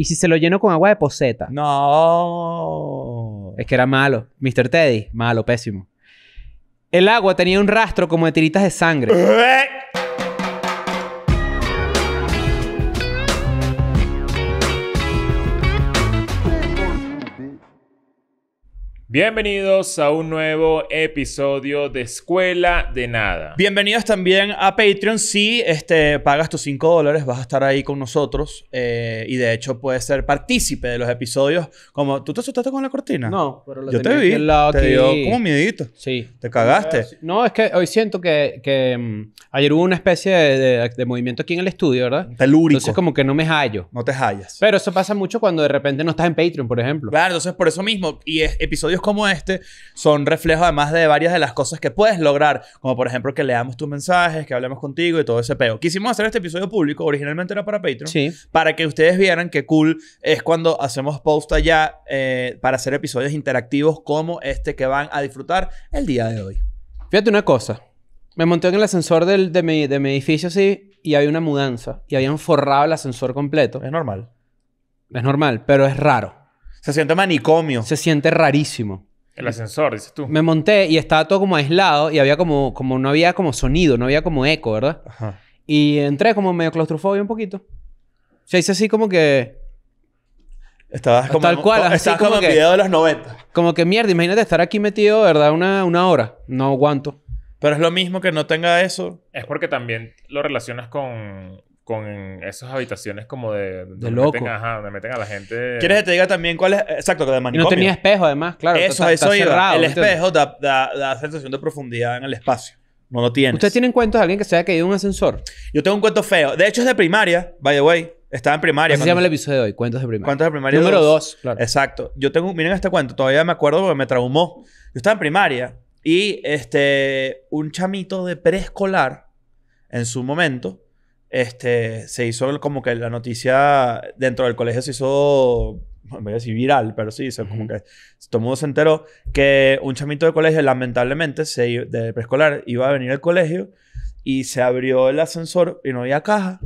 Y si se lo lleno con agua de poseta. No. Es que era malo. Mr. Teddy, malo, pésimo. El agua tenía un rastro como de tiritas de sangre. ¡Eh! Bienvenidos a un nuevo episodio de Escuela de Nada. Bienvenidos también a Patreon. Si este, pagas tus 5 dólares, vas a estar ahí con nosotros. Eh, y de hecho, puedes ser partícipe de los episodios. Como, ¿tú te asustaste con la cortina? No, pero lo Yo te vi. aquí lado te dio como miedito. Sí. Te cagaste. No, es que hoy siento que, mm, ayer hubo una especie de, movimiento aquí en el estudio, ¿verdad? Telúrico. Entonces como que no me hallo. No te hallas. Pero eso pasa mucho cuando de repente no estás en Patreon, por ejemplo. Claro, entonces por eso mismo. Y es- episodio como este son reflejo además de varias de las cosas que puedes lograr, como por ejemplo que leamos tus mensajes, que hablemos contigo y todo ese peo. Quisimos hacer este episodio público, originalmente era para Patreon, para que ustedes vieran que cool es cuando hacemos post allá eh, para hacer episodios interactivos como este que van a disfrutar el día de hoy. Fíjate una cosa. Me monté en el ascensor del, de, mi, de mi edificio así y había una mudanza y habían forrado el ascensor completo. Es normal. Es normal, pero es raro. Se siente manicomio. Se siente rarísimo. El ascensor, dices tú. Me monté y estaba todo como aislado y había como, como no había como sonido, no había como eco, ¿verdad? Ajá. Y entré como medio claustrofobia un poquito. O sea, hice así como que... Estabas como, Tal cual, así como, que, en video de los 90. Como que mierda, imagínate estar aquí metido, ¿verdad? Una, una hora. No aguanto. Pero es lo mismo que no tenga eso. Es porque también lo relacionas con con esas habitaciones como de... loco. Meten, meten a la gente... ¿Quieres que te diga también cuál es? Exacto, que de manicomio. no tenía espejo, además, claro. Eso, está, eso Cerrado, el espejo da, da, sensación de profundidad en el espacio. No lo tiene. ¿Ustedes tienen cuentos de alguien que se haya caído en un ascensor? Yo tengo un cuento feo. De hecho, es de primaria, by the way. Estaba en primaria. ¿Cómo se llama el episodio de hoy, cuentos de primaria. Cuentos de primaria. Número dos. claro. Exacto. Yo tengo... Miren este cuento. Todavía me acuerdo porque me traumó. Yo estaba en primaria y este... Un chamito de preescolar, en su momento este, se hizo como que la noticia dentro del colegio se hizo, voy a decir viral, pero sí, se como que todo el mundo se enteró que un chamito de colegio, lamentablemente, se, de preescolar, iba a venir al colegio y se abrió el ascensor y no había caja.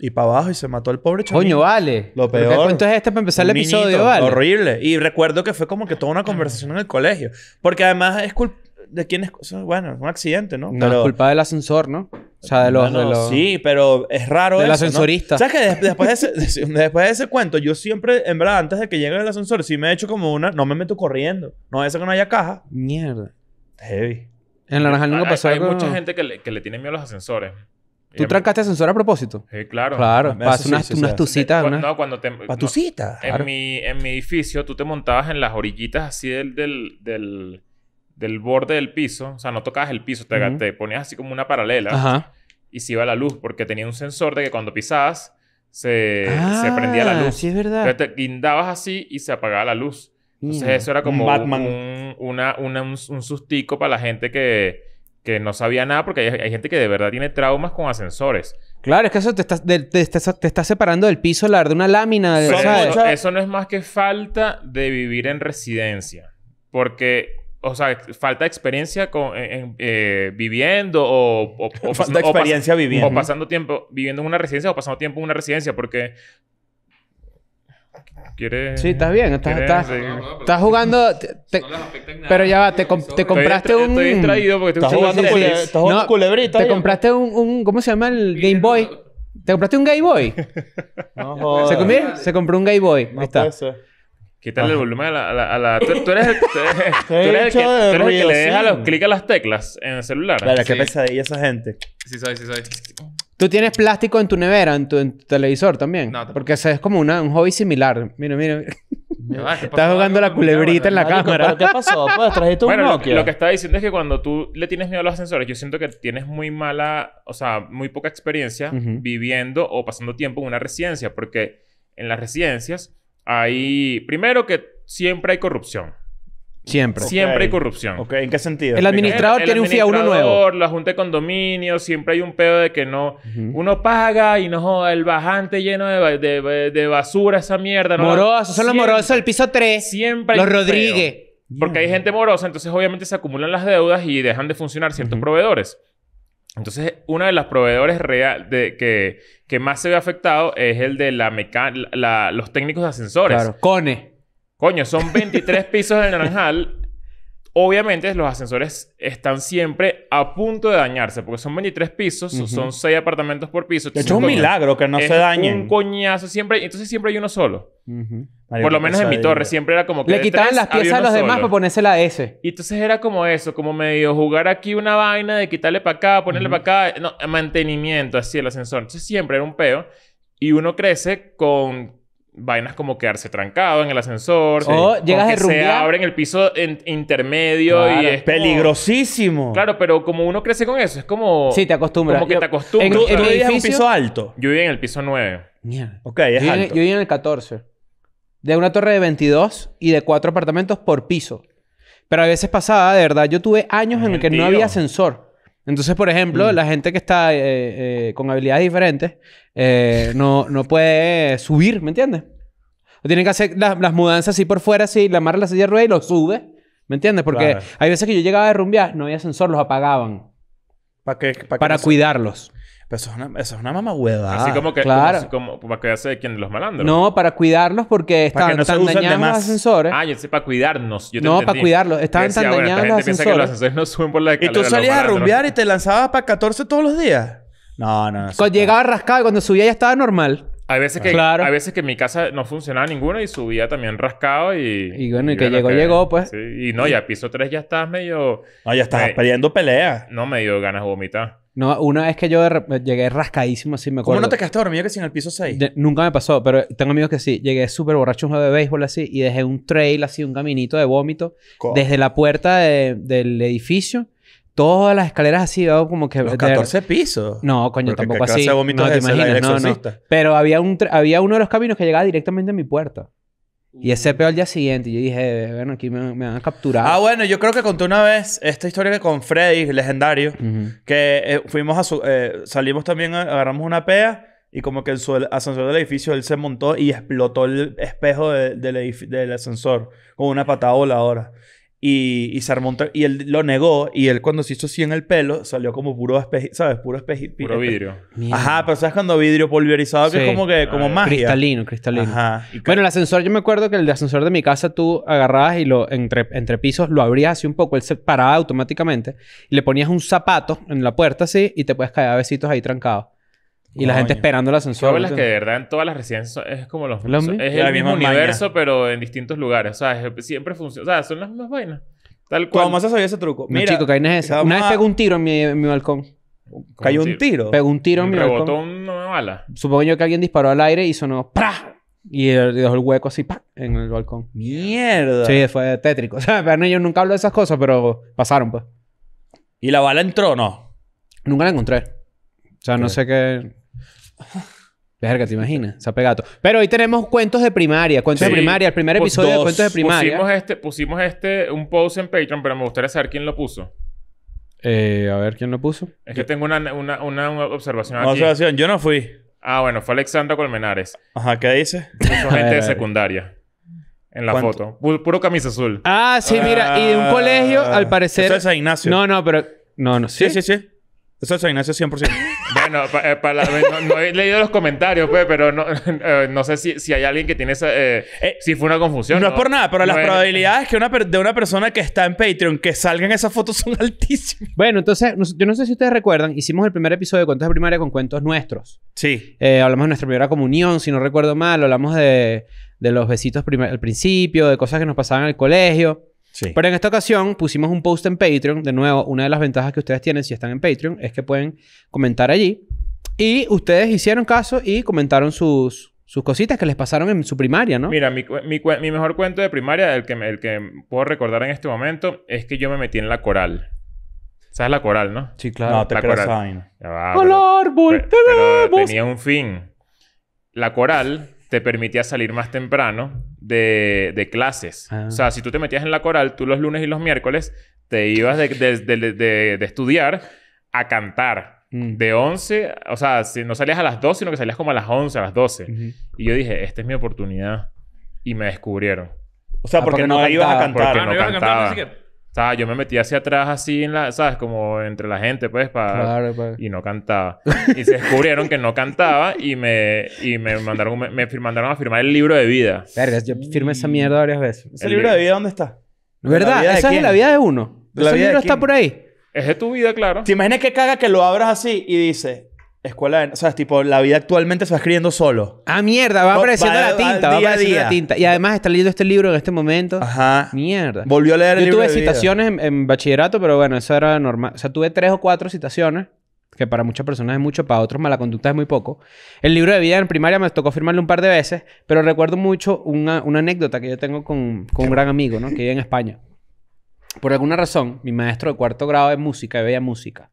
Y para abajo y se mató el pobre chamito. Coño, vale. Lo peor. ¿Qué es este para empezar el episodio, vale? Horrible. Y recuerdo que fue como que toda una conversación en el colegio. Porque además es culpa ¿de quién es? Bueno, es un accidente, ¿no? No es culpa del ascensor, ¿no? O sea, de los... sí, pero es raro Del ascensorista. ¿Sabes que después, de ese, después de ese cuento, yo siempre, en verdad, antes de que llegue el ascensor, si me he hecho como una... No me meto corriendo. No es eso que no haya caja. Mierda. Heavy. En la naranja nunca pasó Hay, hay mucha gente que le, que tiene miedo a los ascensores. ¿Tú trancaste ascensor a propósito? Sí, claro. Claro. Para unas, unas tucitas. no, cuando te... ¿Para no, En, mi, edificio, tú te montabas en las orillitas así del del borde del piso, o sea, no tocabas el piso, te, ponías así como una paralela y se iba la luz porque tenía un sensor de que cuando pisabas se, ah, prendía la luz. Sí, es verdad. te guindabas así y se apagaba la luz. Entonces eso era como Batman. Un, una, un, sustico para la gente que, que no sabía nada porque hay, gente que de verdad tiene traumas con ascensores. Claro, es que eso te está, te, está separando del piso de una lámina. eso, eso no es más que falta de vivir en residencia. Porque o sea, falta experiencia con, eh, viviendo o, falta experiencia viviendo. O pasando tiempo viviendo en una residencia o pasando tiempo en una residencia porque ¿Quieres...? Sí, estás bien. Estás, jugando... pero ya va, te, te compraste un... Estoy distraído porque estoy jugando culebrita. Te compraste un, ¿Cómo se llama el Game Boy? ¿Te compraste un Game Boy? no ¿Se, compró un Game Boy? Ahí está. Quítale el volumen a la... A la, Tú, eres el, tú, que, le deja los a las teclas en el celular. Claro, qué pesadilla esa gente. Sí soy, sí soy. ¿Tú tienes plástico en tu nevera, en tu, televisor también? No, Porque es como un hobby similar. Mira, mira. mira Estás jugando la culebrita en la cámara. ¿Qué pasó? Pues trajiste un bueno, Nokia. Lo, que estaba diciendo es que cuando tú le tienes miedo a los ascensores, yo siento que tienes muy mala... O sea, muy poca experiencia viviendo o pasando tiempo en una residencia. Porque en las residencias Ahí, primero que siempre hay corrupción. Siempre. Siempre hay corrupción. Ok, ¿en qué sentido? El administrador tiene un El uno nuevo. La junta de condominio, siempre hay un pedo de que no. Uno paga y no joda, el bajante lleno de, basura, esa mierda. ¿no? Morosos, son los morosos del piso 3. Siempre hay Los Rodríguez. porque hay gente morosa, entonces obviamente se acumulan las deudas y dejan de funcionar ciertos proveedores. Entonces, uno de los proveedores real de, que, más se ve afectado es el de la, los técnicos de ascensores. Claro. Cone. Coño, son 23 pisos del Naranjal Obviamente los ascensores están siempre a punto de dañarse, porque son 23 pisos, son 6 apartamentos por piso. De hecho, es un milagro que no se dañen. un coñazo. Siempre, entonces siempre hay uno solo. Por lo menos en mi torre siempre era como que... Le quitaban las piezas a los demás para ponerse la S. Y entonces era como eso, como medio jugar aquí una vaina de quitarle para acá, ponerle para acá. No, mantenimiento, así el ascensor. Entonces siempre era un peo. Y uno crece con vainas como quedarse trancado en el ascensor. O llegas que a se abre en el piso intermedio y es peligrosísimo. claro, pero como uno crece con eso, es como Sí, te acostumbras. Como que te acostumbras. ¿Tú, vivías en un piso alto? Yo vivía en el piso 9. Mierda. Ok, es yo, alto. Yo vivía en el 14. De una torre de 22 y de cuatro apartamentos por piso. Pero a veces pasaba, de verdad, yo tuve años en los que no había ascensor. Entonces, por ejemplo, mm. la gente que está eh, eh, con habilidades diferentes eh, no, puede subir, ¿me entiendes? tienen que hacer las, mudanzas así por fuera, así, la amarra la silla de ruedas y lo sube. ¿Me entiendes? Porque hay veces que yo llegaba a rumbear, no había ascensor, los apagaban. ¿Para qué? ¿Para, cuidarlos. Pero eso es una, eso es una Así como que... Claro. Como, para cuidarse de quién, los malandros. No, para cuidarlos porque estaban tan dañados los ascensores. Ah, yo sé, para cuidarnos. Yo te no, para cuidarlos. Estaban tan dañados los ascensores. que los ascensores no suben por la escalera. Y tú salías a rumbear y te lanzabas para 14 todos los días. No, no, no. llegaba rascado y cuando subía ya estaba normal. Hay veces que, claro. veces que en mi casa no funcionaba ninguna y subía también rascado y... Y bueno, y, que llegó, llegó, pues. Y no, ya piso 3 ya estás medio... No, ya estás perdiendo peleando peleas. No, medio ganas de vomitar. No, una vez que yo llegué rascadísimo, así me acuerdo. ¿Cómo no te quedaste dormido que sin el piso 6? nunca me pasó, pero tengo amigos que sí. Llegué súper borracho un juego de béisbol así y dejé un trail así, un caminito de vómito. Desde la puerta del edificio todas las escaleras así, sido como que... Los 14 pisos. No, coño, tampoco así. No, te imaginas, Pero había, un había uno de los caminos que llegaba directamente a mi puerta. Y ese peor al día siguiente. yo dije, bueno, aquí me, me, van a capturar. Ah, bueno, yo creo que conté una vez esta historia que con Freddy, legendario, que eh, fuimos a eh, salimos también, agarramos una pea y como que el, ascensor del edificio él se montó y explotó el espejo del, del ascensor con una patada ahora. Y, y se Y él lo negó. Y él, cuando se hizo así en el pelo, salió como puro espejito, ¿sabes? Puro espejito. Puro vidrio. Ajá, pero ¿sabes cuando vidrio pulverizado? Que es como que, ah, como magia. Cristalino, cristalino. Ajá. bueno, el ascensor, yo me acuerdo que el ascensor de mi casa tú agarrabas y lo, entre, entre pisos, lo abrías así un poco. Él se paraba automáticamente. Y le ponías un zapato en la puerta así y te puedes caer a besitos ahí trancado. Y la gente esperando el ascensor. Yo las que de verdad en todas las residencias es como los mismos. Es el mismo universo, pero en distintos lugares. O sea, siempre funciona. O sea, son las mismas vainas. Tal cual. ¿Cómo se sabía ese truco? Mira, no, chico, ¿qué es esa? Una vez pegó un tiro en mi, mi balcón. ¿Cayó un tiro? Pegó un tiro en mi balcón. Rebotó una bala. Supongo yo que alguien disparó al aire y sonó ¡Pra! Y dejó el hueco así ¡pa! en el balcón. ¡Mierda! Sí, fue tétrico. O sea, pero yo nunca hablo de esas cosas, pero pasaron, pues. ¿Y la bala entró o no? Nunca la encontré. O sea, no sé qué. Verga, ¿te imaginas? Se ha pegado. Pero hoy tenemos cuentos de primaria. Cuentos de primaria. El primer pues episodio de cuentos de primaria. Pusimos este, pusimos este, un post en Patreon, pero me gustaría saber quién lo puso. Eh, a ver, ¿quién lo puso? Es que tengo una, una, una, observación aquí. Observación, yo no fui. Ah, bueno, fue Alexandra Colmenares. Ajá, ¿qué dice? Puso gente de secundaria. En la foto. Puro, camisa azul. Ah, sí, mira. Y de un colegio, al ah, parecer... No, no, pero... No, no. sí. sí. sí. Eso es Ignacio 100%. bueno, eh, no, he leído los comentarios, pues, pero no, eh, sé si, hay alguien que tiene esa... Eh, si fue una confusión. No, es por nada, pero las probabilidades que una, de una persona que está en Patreon que salgan esas fotos son altísimas. Bueno, entonces, yo no sé si ustedes recuerdan, hicimos el primer episodio de Cuentos de Primaria con cuentos nuestros. Sí. hablamos de nuestra primera comunión, si no recuerdo mal. Hablamos de, de los besitos al principio, de cosas que nos pasaban en el colegio. Pero en esta ocasión pusimos un post en Patreon. De nuevo, una de las ventajas que ustedes tienen si están en Patreon es que pueden comentar allí. Y ustedes hicieron caso y comentaron sus, sus cositas que les pasaron en su primaria, ¿no? Mira, mi, mi, mejor cuento de primaria, el que, el que puedo recordar en este momento, es que yo me metí en la coral. ¿Sabes la coral, no? Sí, claro. No, te la coral. árbol, tenía un fin. La coral te permitía salir más temprano de, de clases. Ah. O sea, si tú te metías en la coral, tú los lunes y los miércoles te ibas de, de, de estudiar a cantar. Mm. De 11, o sea, no salías a las 2, sino que salías como a las 11, a las 12. Y yo dije, esta es mi oportunidad. Y me descubrieron. O sea, ah, porque, ah, no, ibas a cantar. Porque no, no así que yo me metí hacia atrás así en la, ¿sabes? Como entre la gente, pues, para... Y no cantaba. y se descubrieron que no cantaba y me, y me mandaron, me, me mandaron a firmar el libro de vida. Vergas, yo firmé esa mierda varias veces. ¿Ese el libro de vida dónde está? ¿Verdad? Esa es la vida de uno. ¿Ese libro está por ahí? Es de tu vida, claro. ¿Te imaginas que caga que lo abras así y dices... Escuela de... O sea, es tipo, la vida actualmente se va escribiendo solo. Ah, mierda, va apareciendo la tinta, va, Y además está leyendo este libro en este momento. Ajá. Mierda. Volvió a leer el libro. Yo tuve citaciones en, bachillerato, pero bueno, eso era normal. O sea, tuve tres o cuatro citaciones, que para muchas personas es mucho, para otros mala conducta es muy poco. El libro de vida en primaria me tocó firmarle un par de veces, pero recuerdo mucho una, anécdota que yo tengo con, un gran amigo, ¿no? Que vive en España. Por alguna razón, mi maestro de cuarto grado de música, de bella música,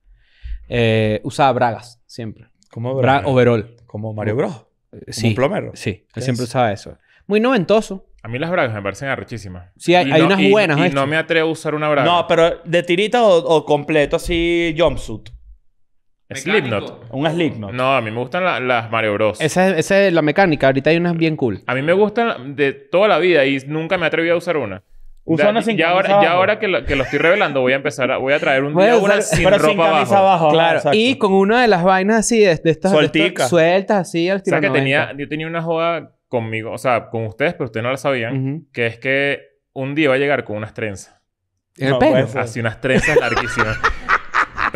eh, usaba bragas siempre. como bragas? overall. Como Mario Bros. Eh, sí. plomero. Sí, él siempre usaba eso. Muy noventoso. A mí las bragas me parecen arrechísimas. Sí, hay, unas buenas. Y, no me atrevo a usar una braga. No, pero de tirita o, completo así jumpsuit. Slipknot. Un Slipknot. No, a mí me gustan las Mario Bros. Esa es, esa la mecánica. Ahorita hay unas bien cool. A mí me gustan de toda la vida y nunca me atreví a usar una ya ahora, ya ahora que lo, que estoy revelando, voy a empezar a, voy a traer un día una sin ropa abajo. Claro. y con una de las vainas así, de, estas, sueltas así al tiro. que tenía, yo tenía una joda conmigo, o sea, con ustedes, pero ustedes no la sabían, que es que un día va a llegar con unas trenzas. ¿El no, pues, Así unas trenzas larguísimas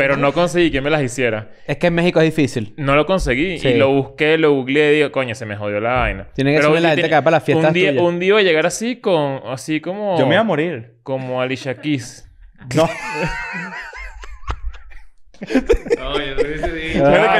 pero no conseguí que me las hiciera. Es que en México es difícil. No lo conseguí. Y lo busqué, lo googleé y digo, coño, se me jodió la vaina. Tiene que ser la gente va para las fiestas un día, un día a llegar así con... Así como... Yo me voy a morir. Como Alicia Keys. No. Pero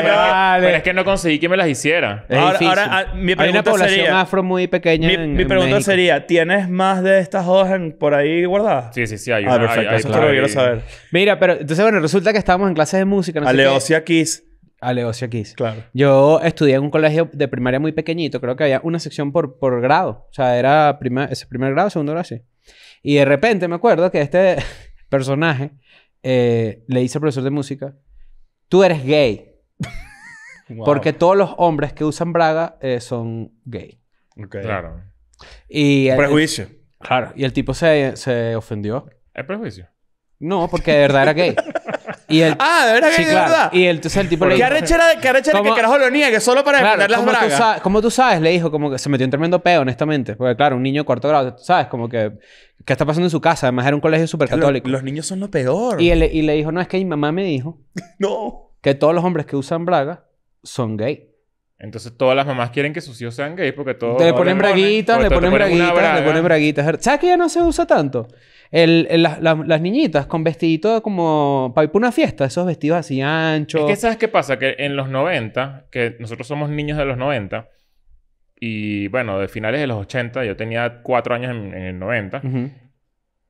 ah, es que no conseguí que me las hiciera. ahora, ah, mi Hay una población afro muy pequeña. Mi, mi pregunta sería, ¿tienes más de estas hojas por ahí guardadas? Sí, sí, sí. Hay ah, perfecto. Eso es lo que quiero saber. Mira, pero entonces, bueno, resulta que estábamos en clases de música. No Aleosia Kiss. Aleosia Kiss. Claro. Yo estudié en un colegio de primaria muy pequeñito. Creo que había una sección por, por grado. O sea, era prima- ese primer grado, segundo grado, sí. Y de repente me acuerdo que este personaje eh, le dice al profesor de música, tú eres gay. Porque todos los hombres que usan braga eh, son gay. Okay. Claro. Y el, prejuicio. claro. Y el tipo se, se ofendió. ¿Es prejuicio? No, porque de verdad era gay. Y el, ah, de verdad sí, verdad. Y el, entonces el tipo le dijo... ¿Qué arrechera, qué que carajo lo niega? Solo para claro, las bragas. Tú tú sabes, le dijo como que se metió un tremendo peo, honestamente. Porque claro, un niño de cuarto grado, ¿sabes? Como que... ¿Qué está pasando en su casa? Además era un colegio súper católico. los niños son lo peor. Y, y le dijo, no, es que mi mamá me dijo... no. Que todos los hombres que usan bragas son gay. Entonces todas las mamás quieren que sus hijos sean gays porque todos... Le ponen braguitas, le ponen braguitas, le ponen braguitas. ¿Sabes que ya no se usa tanto? El, las niñitas con vestidito como para ir por una fiesta, esos vestidos así anchos. Es que sabes qué pasa, que en los 90, que nosotros somos niños de los 90, y bueno, de finales de los 80, yo tenía cuatro años en, el 90,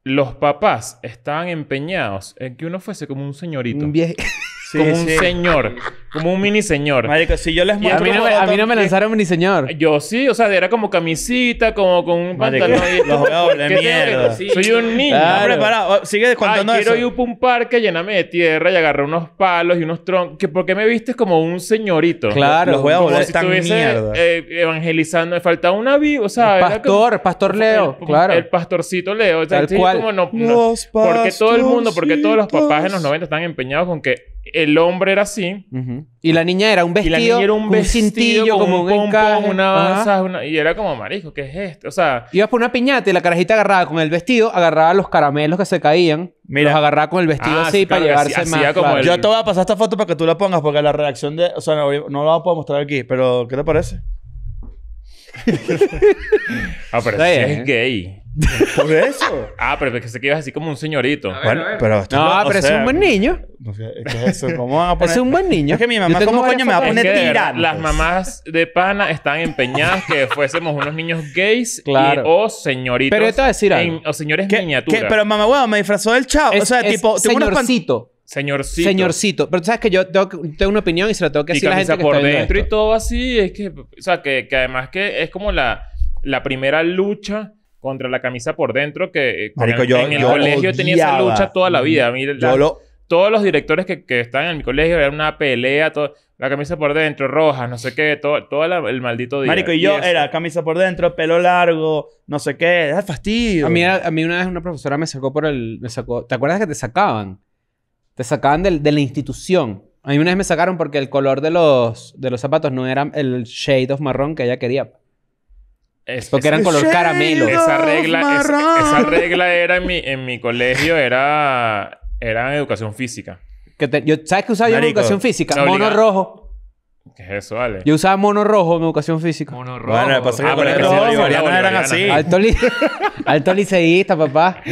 los papás estaban empeñados en que uno fuese como un señorito. Un viejo. como un señor. Como un mini señor. Marico, si yo les A mí no me, lanzaron mini señor. Yo sí. O sea, era como camisita, como con un pantalón... ahí. los huevos de mierda. Soy un niño. Claro. preparado. Oh, sigue contando Ay, quiero ir a un parque, llenarme de tierra y agarré unos palos y unos troncos. ¿Por qué me vistes como un señorito? Claro. Los a de mierda. Eh, evangelizando. Me faltaba una vida. O sea... El pastor. pastor Leo. El, claro. El pastorcito Leo. Tal cual. Como porque todo el mundo... Porque todos los papás en los 90 están empeñados con que el hombre era así. Y la niña era un vestido. Y era un, vestido, cintillo, como un, un una Y era como, marico, ¿qué es esto? O sea... Ibas por una piñata y la carajita agarraba con el vestido, agarraba los caramelos que se caían. Los agarraba con el vestido ah, así para llevarse más. Yo te voy a pasar esta foto para que tú la pongas porque la reacción de... O sea, no, la puedo mostrar aquí, pero ¿qué te parece? ah, es ¿eh? gay. Por eso. ah, pero pensé que ibas así como un señorito. Ver, bueno, pero No, pero es un buen niño. ¿qué es eso? ¿Cómo a poner? Es un buen niño. Es que mi mamá, ¿cómo coño me va a poner es Las mamás de pana están empeñadas que fuésemos unos niños gays y, o señoritos. Pero esto te a decir algo. o señores miniaturas. Pero mamá, huevón me disfrazó del chavo. o sea, tipo, Señorcito. Señorcito. Señorcito. Pero sabes que yo tengo, una opinión y se la tengo que decir a la gente que por está dentro y todo así. Es que, o sea, que, además que es como la primera lucha contra la camisa por dentro que eh, en el colegio tenía esa lucha toda la vida. Todos los directores que, que estaban en mi colegio era una pelea, la camisa por dentro, roja, no sé qué, todo, el maldito día. Marico, y yo era camisa por dentro, pelo largo, no sé qué, fastidio. A mí, una vez una profesora me sacó por el... Me ¿Te acuerdas que te sacaban? Te sacaban de la institución. A mí una vez me sacaron porque el color de los, de los zapatos no era el shade of marrón que ella quería. Es, porque eran color caramelo. Esa regla, esa, regla era en mi, en mi colegio, era, era educación física. Que ¿Sabes qué usaba yo en educación física? Mono rojo. ¿Qué es eso, Ale? Yo usaba mono rojo en educación física. Mono rojo. Bueno, pasa que que los eran así. Alto, Alto liceísta, papá.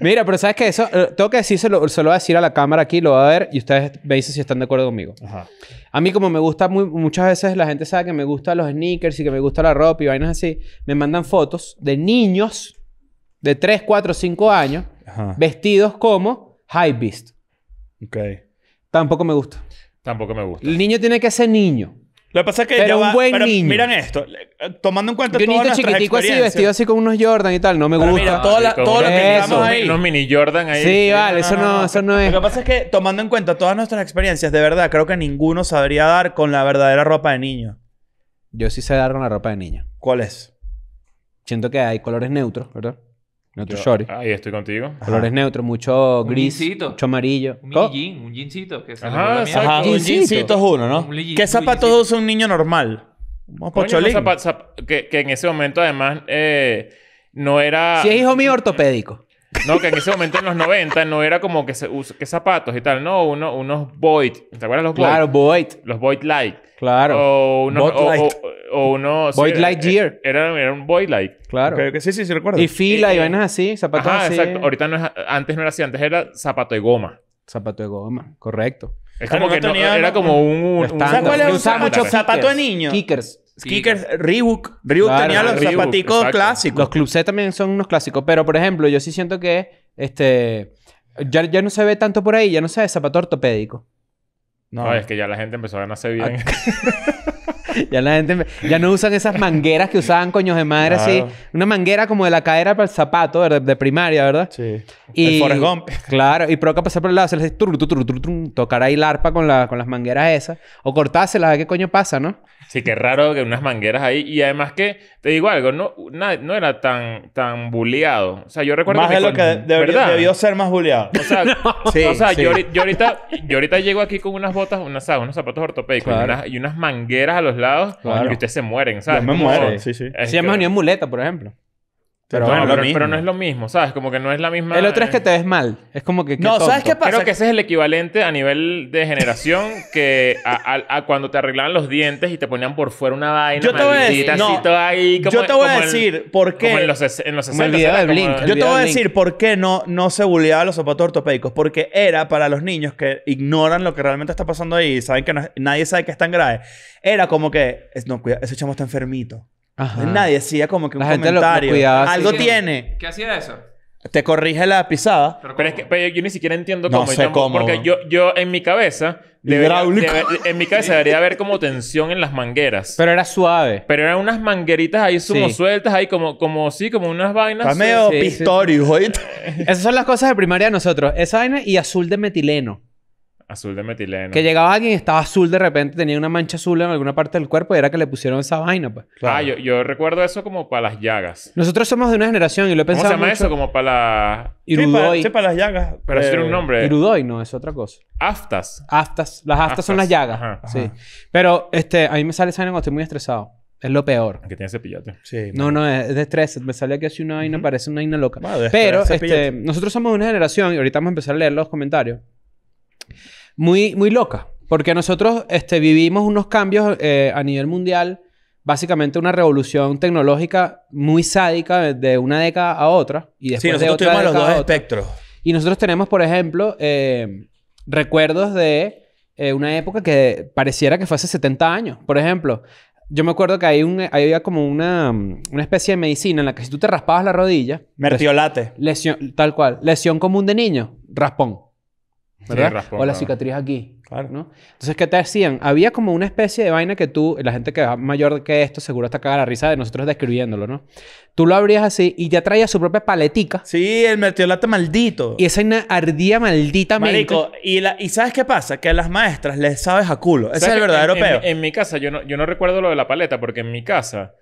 Mira, pero ¿sabes qué? Eso, eh, tengo que decir, se lo, voy a decir a la cámara aquí, lo va a ver y ustedes veis si están de acuerdo conmigo. Ajá. A mí como me gusta, muy, muchas veces la gente sabe que me gustan los sneakers y que me gusta la ropa y vainas así. Me mandan fotos de niños de 3, 4, 5 años vestidos como high beast. Ok. Tampoco me gusta. Tampoco me gusta. El niño tiene que ser niño. Lo que pasa es que un buen pero niño. Miran esto, tomando en cuenta todas nuestras chiquitico así, vestido así con unos Jordan y tal, no me gusta. Mira, todo lo que eso. ahí. Unos mini Jordan ahí. Sí, vale, eso no, eso no es. Lo que pasa es que tomando en cuenta todas nuestras experiencias, de verdad, creo que ninguno sabría dar con la verdadera ropa de niño. Yo sí sé dar con la ropa de niño. ¿Cuál es? Siento que hay colores neutros, ¿verdad? no te short. Ahí estoy contigo. Colores neutros, mucho gris, mucho amarillo. Un jean, un jeansito. un jeansito es uno, ¿no? ¿Qué zapatos usa un niño normal? Un que, en ese momento además eh, no era... Si es hijo mío, ortopédico. No, que en ese momento en los 90 no era como que, se usa, que zapatos y tal, no, unos Void. ¿Te acuerdas los Void? Claro, Void. Los Void Light. Claro. O unos. Void Light. O, Void Light eh, Gear. Era, era, un Void Light. Claro. creo que Sí, sí, sí, recuerdo. Y fila eh, y, eh, vainas así, zapatos ajá, así. exacto. Ahorita no es, antes no era así, antes era zapato de goma. Zapato de goma, correcto. Es como que no, era como un... un, cuál era un, un zapato de niño. Kickers. Skickers. Reebok. Reebok tenía los zapaticos clásicos. Los Club C también son unos clásicos. Pero, por ejemplo, yo sí siento que este, ya, no se ve tanto por ahí. Ya no se ve zapato ortopédico. No, ah. es que ya la gente empezó a ganarse bien. Ah, ya la gente... Ya no usan esas mangueras que usaban coños de madre así. Una manguera como de la cadera para el zapato de, primaria, ¿verdad? Sí. Y, el Forrest Claro. Y provoca pasar por el lado. Se les dice... tocar ahí la arpa con, con las mangueras esas. O cortárselas. A ver qué coño pasa, ¿no? Sí, qué raro que unas mangueras ahí. Y además que, te digo algo, no, no era tan, tan buleado. O sea, yo recuerdo más que... de lo debió, ser más buleado. O sea, o sea yo, ahorita, yo ahorita llego aquí con unas botas, unas, unos zapatos ortopédicos y, unas, mangueras a los lados y ustedes se mueren, ¿sabes? Yo me muero, sí, sí. sí, unión me muleta, por ejemplo. Pero, no, pero, no es lo mismo, ¿sabes? Como que no es la misma. El otro es que te ves mal. Es como que. no, ¿sabes qué pasa? Creo que ese es el equivalente a nivel de generación que a, cuando te arreglaban los dientes y te ponían por fuera una vaina. Yo te voy a decir. yo te voy a decir por qué. Como en los, en los 60, el yo te voy a decir por qué no, no se bulleaba los zapatos ortopédicos. Porque era para los niños que ignoran lo que realmente está pasando ahí y saben que nadie sabe que es tan grave. Era como que. No, cuidado, ese chamo está enfermito. Nadie hacía como que un comentario. Algo tiene. ¿Qué hacía eso? Te corrige la pisada. Pero es que yo ni siquiera entiendo cómo. sé Yo Porque yo, yo en mi cabeza... debería- en mi cabeza debería haber como tensión en las mangueras. Pero era suave. Pero eran unas mangueritas ahí sumo sueltas, ahí como, como sí, como unas vainas. Está medio sí, Esas son las cosas de primaria de nosotros. Esa vaina y azul de metileno. Azul de metileno. Que llegaba alguien y estaba azul de repente, tenía una mancha azul en alguna parte del cuerpo y era que le pusieron esa vaina, pues. Ah, yo, recuerdo eso como para las llagas. Nosotros somos de una generación y lo he pensado ¿Cómo se llama eso? Como para Irudoy. para, las llagas. Pero un eh, nombre. Irudoy, no, es otra cosa. Aftas. Aftas. Las aftas, son las llagas. Sí. Pero, este, a mí me sale esa cuando estoy muy estresado. Es lo peor. Que tiene cepillote. Sí. No, no, es de estrés. Me sale que así una vaina, parece una vaina loca. Pero, este, nosotros somos de una generación, y ahorita vamos a empezar a leer los comentarios muy, muy loca. Porque nosotros este, vivimos unos cambios eh, a nivel mundial, básicamente una revolución tecnológica muy sádica de una década a otra. Y después sí, nosotros tuvimos los dos espectros. Y nosotros tenemos, por ejemplo, eh, recuerdos de eh, una época que pareciera que fue hace 70 años. Por ejemplo, yo me acuerdo que hay un, había como mm, una, especie de medicina en la que si tú te raspabas la rodilla... Mertiolate. Lesión, tal cual. Lesión común de niño. Raspón. ¿verdad? o la cicatriz aquí. ¿no? Entonces, ¿qué te decían? Había como una especie de vaina que tú, la gente que es mayor que esto, seguro está cagada la risa de nosotros describiéndolo, ¿no? Tú lo abrías así y ya traía su propia paletica. Sí, el mertiolate maldito. Y esa ardía malditamente. Marico, y, la, y ¿sabes qué pasa? Que a las maestras les sabes a culo. Ese es el verdadero en, En, mi casa, yo no, yo no recuerdo lo de la paleta, porque en mi casa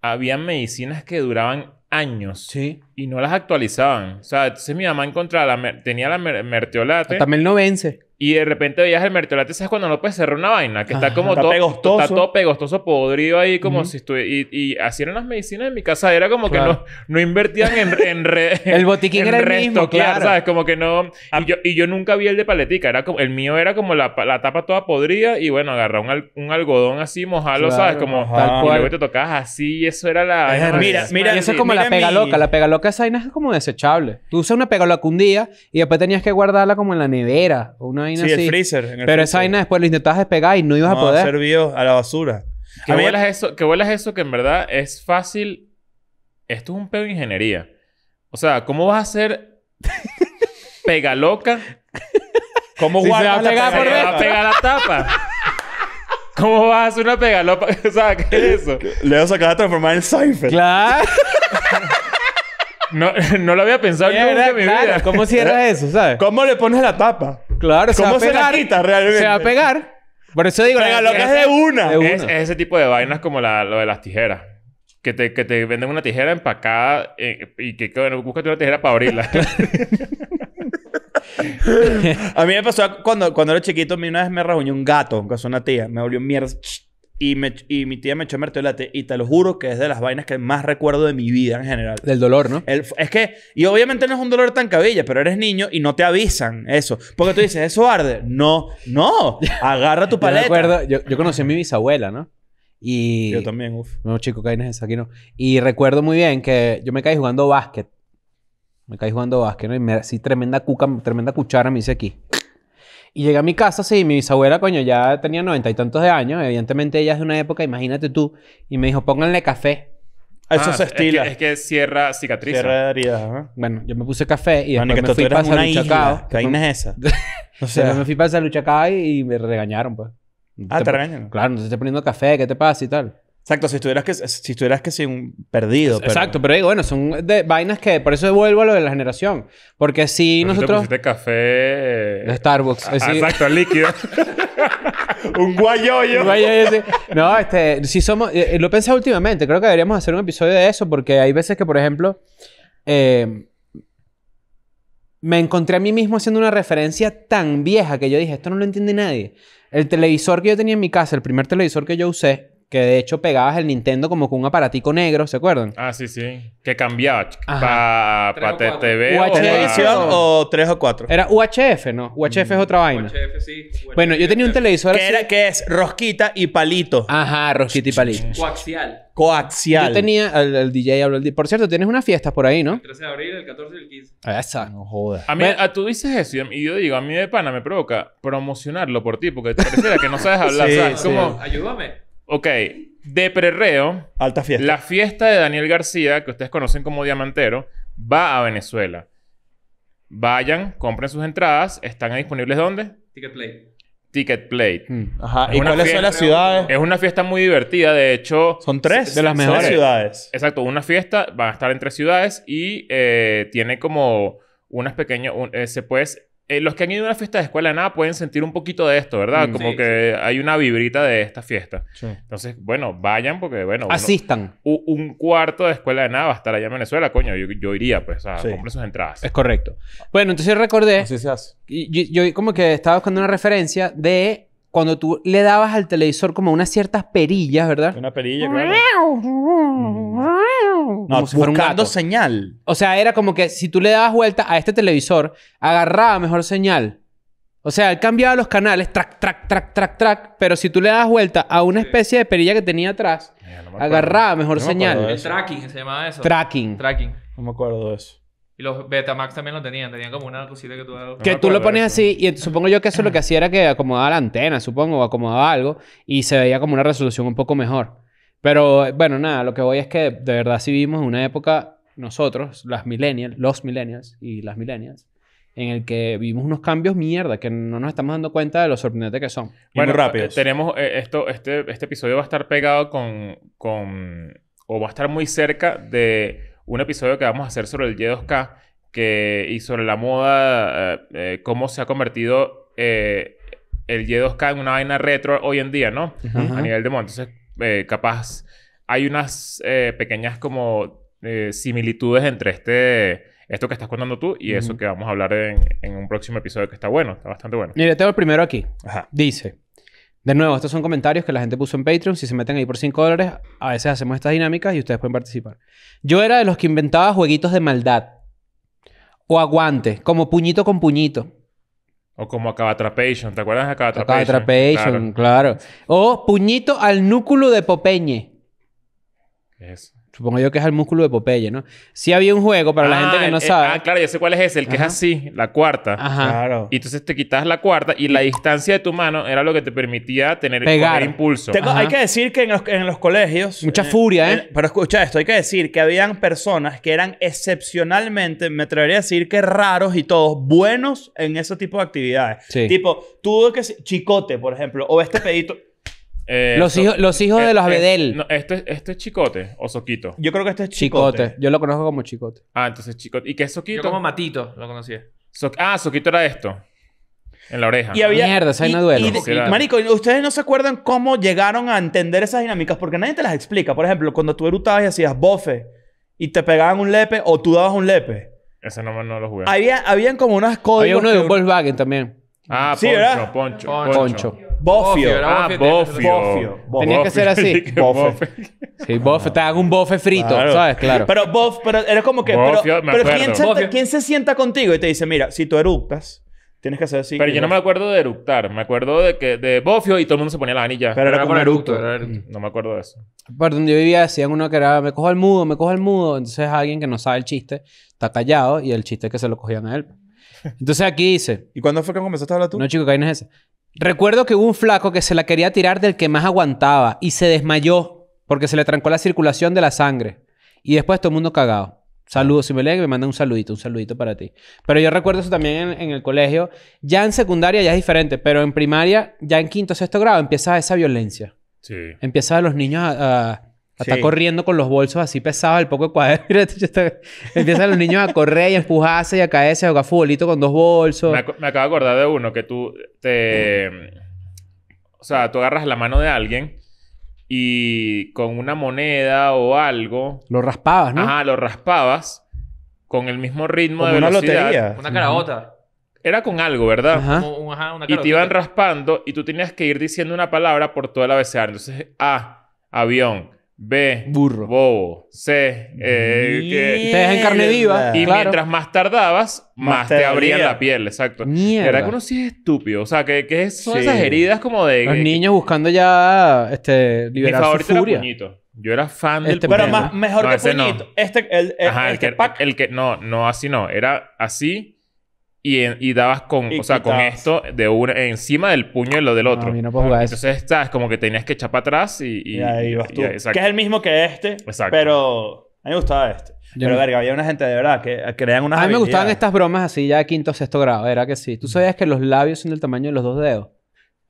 había medicinas que duraban años. Sí. Y no las actualizaban. O sea, entonces mi mamá encontraba la tenía la mer merteolate. También no vence. Y de repente veías el mertiolate, ¿sabes cuando no puedes cerrar una vaina? Que está como todo pegostoso. Está todo pegostoso, podrido ahí, como si estuviera. Y, así eran las medicinas en mi casa. Era como que no, no invertían en. el botiquín era el mismo, claro, ¿Sabes? Como que no. Ah. Y yo, nunca vi el de paletica. Era como, el mío era como la, tapa toda podrida y bueno, agarraba un, algodón así, mojarlo, ¿sabes? Como. Tal y luego te tocabas así y eso era la. mira, mira. eso es como la pega loca. La pega loca esa vaina es como desechable. Tú usas una pega loca un día y después tenías que guardarla como en la nevera o una sí, el freezer. En el pero esa vaina después lo intentabas despegar y no ibas a poder. No. servido a la basura. Que vuelas, eso, que vuelas eso que en verdad es fácil. Esto es un pedo de ingeniería. O sea, ¿cómo vas a hacer pega loca. ¿Cómo vas guardas a pegar la tapa. ¿Cómo vas a hacer una pegalopa? o sea, ¿qué es eso? vas a acaba de transformar en Cypher. Claro. No, lo había pensado nunca en mi vida. ¿Cómo cierras eso, sabes? ¿Cómo le pones la tapa? Claro, se va ¿Cómo pegar. realmente? Se va a pegar. Por eso digo... lo que es de una. Es, ese tipo de vainas como lo de las tijeras. Que te, venden una tijera empacada eh, y que, que, bueno, una tijera para abrirla. A mí me pasó cuando, cuando era chiquito, a mí una vez me reunió un gato, casa de una tía, me volvió mierda. Y, mi tía me echó mertiolate. Y te lo juro que es de las vainas que más recuerdo de mi vida en general. Del dolor, ¿no? es que, y obviamente no es un dolor tan cabilla, pero eres niño y no te avisan eso. Porque tú dices, ¿eso arde? No, no. Agarra tu paleta. yo, recuerdo, yo, conocí a mi bisabuela, ¿no? Y... Yo también, uff. No, chico, caí en esa, aquí no. Y recuerdo muy bien que yo me caí jugando básquet. Me caí jugando básquet, ¿no? Y me así tremenda cuca, tremenda cuchara me hice aquí. Y llegué a mi casa, sí, mi bisabuela, coño, ya tenía noventa y tantos de años. Evidentemente ella es de una época, imagínate tú. Y me dijo, pónganle café. Eso ah, se estila. Es que, es que cierra cicatriz. Cierra heridas, Bueno, yo me puse café y después me fui para Saluchacao. ¿Qué vaina es esa? o sea, me fui para Saluchacao y, y me regañaron, pues. Ah, te, regañaron. Claro, no te estoy poniendo café, ¿qué te pasa y tal? Exacto, si estuvieras que, si estuvieras que sin perdido. Exacto, pero digo, bueno, son de vainas que. Por eso vuelvo a lo de la generación. Porque si nosotros. De café. De Starbucks. Ah, exacto, líquido. un guayoyo. Un No, este. Si somos. Eh, eh, lo pensé últimamente. Creo que deberíamos hacer un episodio de eso. Porque hay veces que, por ejemplo. Eh, me encontré a mí mismo haciendo una referencia tan vieja que yo dije, esto no lo entiende nadie. El televisor que yo tenía en mi casa, el primer televisor que yo usé, que de hecho pegabas el Nintendo como con un aparatico negro, ¿se acuerdan? Ah, sí, sí. Que cambiaba para pa TV UHF, o... o 3 o 4. Era UHF, ¿no? UHF es mm. otra vaina. UHF, sí. bueno, yo tenía un televisor que Era, que es rosquita y palito. Ajá, rosquita y palito. Coaxial. Coaxial. Yo tenía... El, DJ habló... Por cierto, tienes una fiesta por ahí, ¿no? El 13 de abril, el 14 y el 15. Esa. No jodas. A mí... a, tú dices eso y yo digo... A mí de pana me provoca promocionarlo por ti. Porque te pareciera que no sabes hablar. sí, Ayúdame. Ok, de prerreo. Alta fiesta. La fiesta de Daniel García, que ustedes conocen como Diamantero, va a Venezuela. Vayan, compren sus entradas. ¿Están disponibles dónde? Ticket Plate. Ticket Plate. Hmm. Ajá. ¿Y cuáles son las ciudades? Es una fiesta muy divertida. De hecho... Son tres de las mejores ciudades. Exacto. Una fiesta. Van a estar en tres ciudades. Y eh, tiene como unas pequeñas... Eh, se puede eh, los que han ido a una fiesta de escuela de nada pueden sentir un poquito de esto, ¿verdad? Mm, como que hay una vibrita de esta fiesta. Entonces, bueno, vayan porque, bueno... Asistan. Un, cuarto de escuela de nada va a estar allá en Venezuela, coño. Yo, iría, pues, a comprar sus entradas. Es correcto. Bueno, entonces recordé... Así se hace. yo como que estaba buscando una referencia de cuando tú le dabas al televisor como unas ciertas perillas, ¿verdad? Una perilla, claro. Mm. No, como señal. O sea, era como que si tú le dabas vuelta a este televisor, agarraba mejor señal. O sea, él cambiaba los canales, track, track, track, track, track. Pero si tú le dabas vuelta a una especie de perilla que tenía atrás, agarraba mejor señal. tracking se llamaba eso. Tracking. Tracking. No me acuerdo de eso. Y los Betamax también lo tenían, tenían como una cosita que tú... que tú lo ponías así, y supongo yo que eso lo que hacía era que acomodaba la antena, supongo, o acomodaba algo, y se veía como una resolución un poco mejor. Pero bueno, nada, lo que voy es que de verdad sí vivimos una época, nosotros, las millennials, los millennials y las millennials, en el que vivimos unos cambios mierda que no nos estamos dando cuenta de lo sorprendente que son. Bueno, rápido. Eh, tenemos eh, esto, este, este episodio va a estar pegado con, con, o va a estar muy cerca de un episodio que vamos a hacer sobre el Y2K que, y sobre la moda, eh, eh, cómo se ha convertido eh, el Y2K en una vaina retro hoy en día, ¿no? A nivel de moda. Entonces, capaz hay unas pequeñas como similitudes entre este esto que estás contando tú y eso que vamos a hablar en, un próximo episodio que está bueno, está bastante bueno. mire tengo el primero aquí. Ajá. Dice, de nuevo, estos son comentarios que la gente puso en Patreon. Si se meten ahí por 5 dólares, a veces hacemos estas dinámicas y ustedes pueden participar. Yo era de los que inventaba jueguitos de maldad. O aguante, como puñito con puñito. O como Acabatrapation. ¿Te acuerdas de Acabatrapation? Acabatrapation, claro. claro. O puñito al núcleo de Popeñe. ¿Qué es? Supongo yo que es el músculo de Popeye, ¿no? Sí había un juego para la gente que ah, no eh, sabe. ah, claro, yo sé cuál es ese, el que es así, la cuarta. Ajá. Y entonces te quitas la cuarta y la distancia de tu mano era lo que te permitía tener Pegar. impulso. hay que decir que en los, colegios. Mucha eh, furia, ¿eh? pero escucha esto, hay que decir que habían personas que eran excepcionalmente, me atrevería a decir que raros y todos buenos en ese tipo de actividades. Sí. Tipo, tú que chicote, por ejemplo, o este pedito. Eh, los, hijos, los eh, hijos de los eh, Abedel. ¿Esto este, es Chicote o Soquito. Yo creo que este es Chicote. Yo lo conozco como Chicote. Ah, entonces Chicote. ¿Y qué es Soquito? Yo como Matito lo conocía. ah, Soquito era esto. En la oreja. Y había, Mierda, esa y, una duelo. Marico, ustedes no se acuerdan cómo llegaron a entender esas dinámicas porque nadie te las explica. Por ejemplo, cuando tú erutabas y hacías bofe y te pegaban un lepe o tú dabas un lepe. Ese no, no lo jugué. Había, habían como unas códigos. Había uno de un Volkswagen también. Ah, sí, Poncho, Poncho. Poncho. Bofio. Ah, Bofio. Tenía que ser así. Bofio. Sí, bofe. Te hago un bofe frito, ¿sabes? Claro. Pero bof, pero eres como que... Bofio, pero, pero ¿quién, se, sienta contigo y te dice, mira, si tú eructas, Tienes que hacer así. Pero yo no me acuerdo de eructar. Me acuerdo de que de bofio y todo el mundo se ponía la anilla. Pero, era como eructo. No me acuerdo de eso. Por donde yo vivía decían uno que era me cojo al mudo, me cojo al mudo. Entonces alguien que no sabe el chiste está callado y el chiste es que se lo cogían a él. Entonces aquí dice. ¿Y cuándo fue que comenzaste a hablar tú? No, chico, que ahí es ese. Recuerdo que hubo un flaco que se la quería tirar del que más aguantaba y se desmayó porque se le trancó la circulación de la sangre. Y después todo el mundo cagado. Saludos, si me leen, me mandan un saludito, un saludito para ti. Pero yo recuerdo eso también en, el colegio. Ya en secundaria ya es diferente, pero en primaria, ya en quinto, sexto grado, empieza esa violencia. Sí. Empieza a los niños a Está corriendo con los bolsos así pesados, el poco de cuaderno. Empiezan los niños a correr y a empujarse y a caerse, a jugar futbolito con dos bolsos. Me, acaba acabo de acordar de uno que tú te. O sea, tú agarras la mano de alguien y con una moneda o algo. Lo raspabas, ¿no? Ajá, lo raspabas con el mismo ritmo Como de una lotería. Una Era con algo, ¿verdad? Ajá. y te iban raspando y tú tenías que ir diciendo una palabra por toda la abecedario. Entonces, A, avión. B. Burro. Bobo. C. Eh, que... Te dejan carne viva. Y mientras más tardabas, más, te, abrían la piel, exacto. Mierda. Era que uno es estúpido. O sea, que, que son esas heridas como de. Los niños buscando ya este, liberar Mi favorito su puñito. Yo era fan del este puñito. Pero más, mejor que puñito. Este, el, el, Ajá, el, que, El que, no, no, así no. Era así y, dabas con, o sea, con esto de una, encima del puño y lo del otro. a mí no puedo jugar Entonces, eso. sabes, como que tenías que echar para atrás y, y, ahí vas tú. que es el mismo que este, pero a mí me gustaba este. Yo pero, verga, había una gente de verdad que creían unas. A mí me gustaban estas bromas así, ya de quinto o sexto grado, era que sí. Tú sabías que los labios son del tamaño de los dos dedos.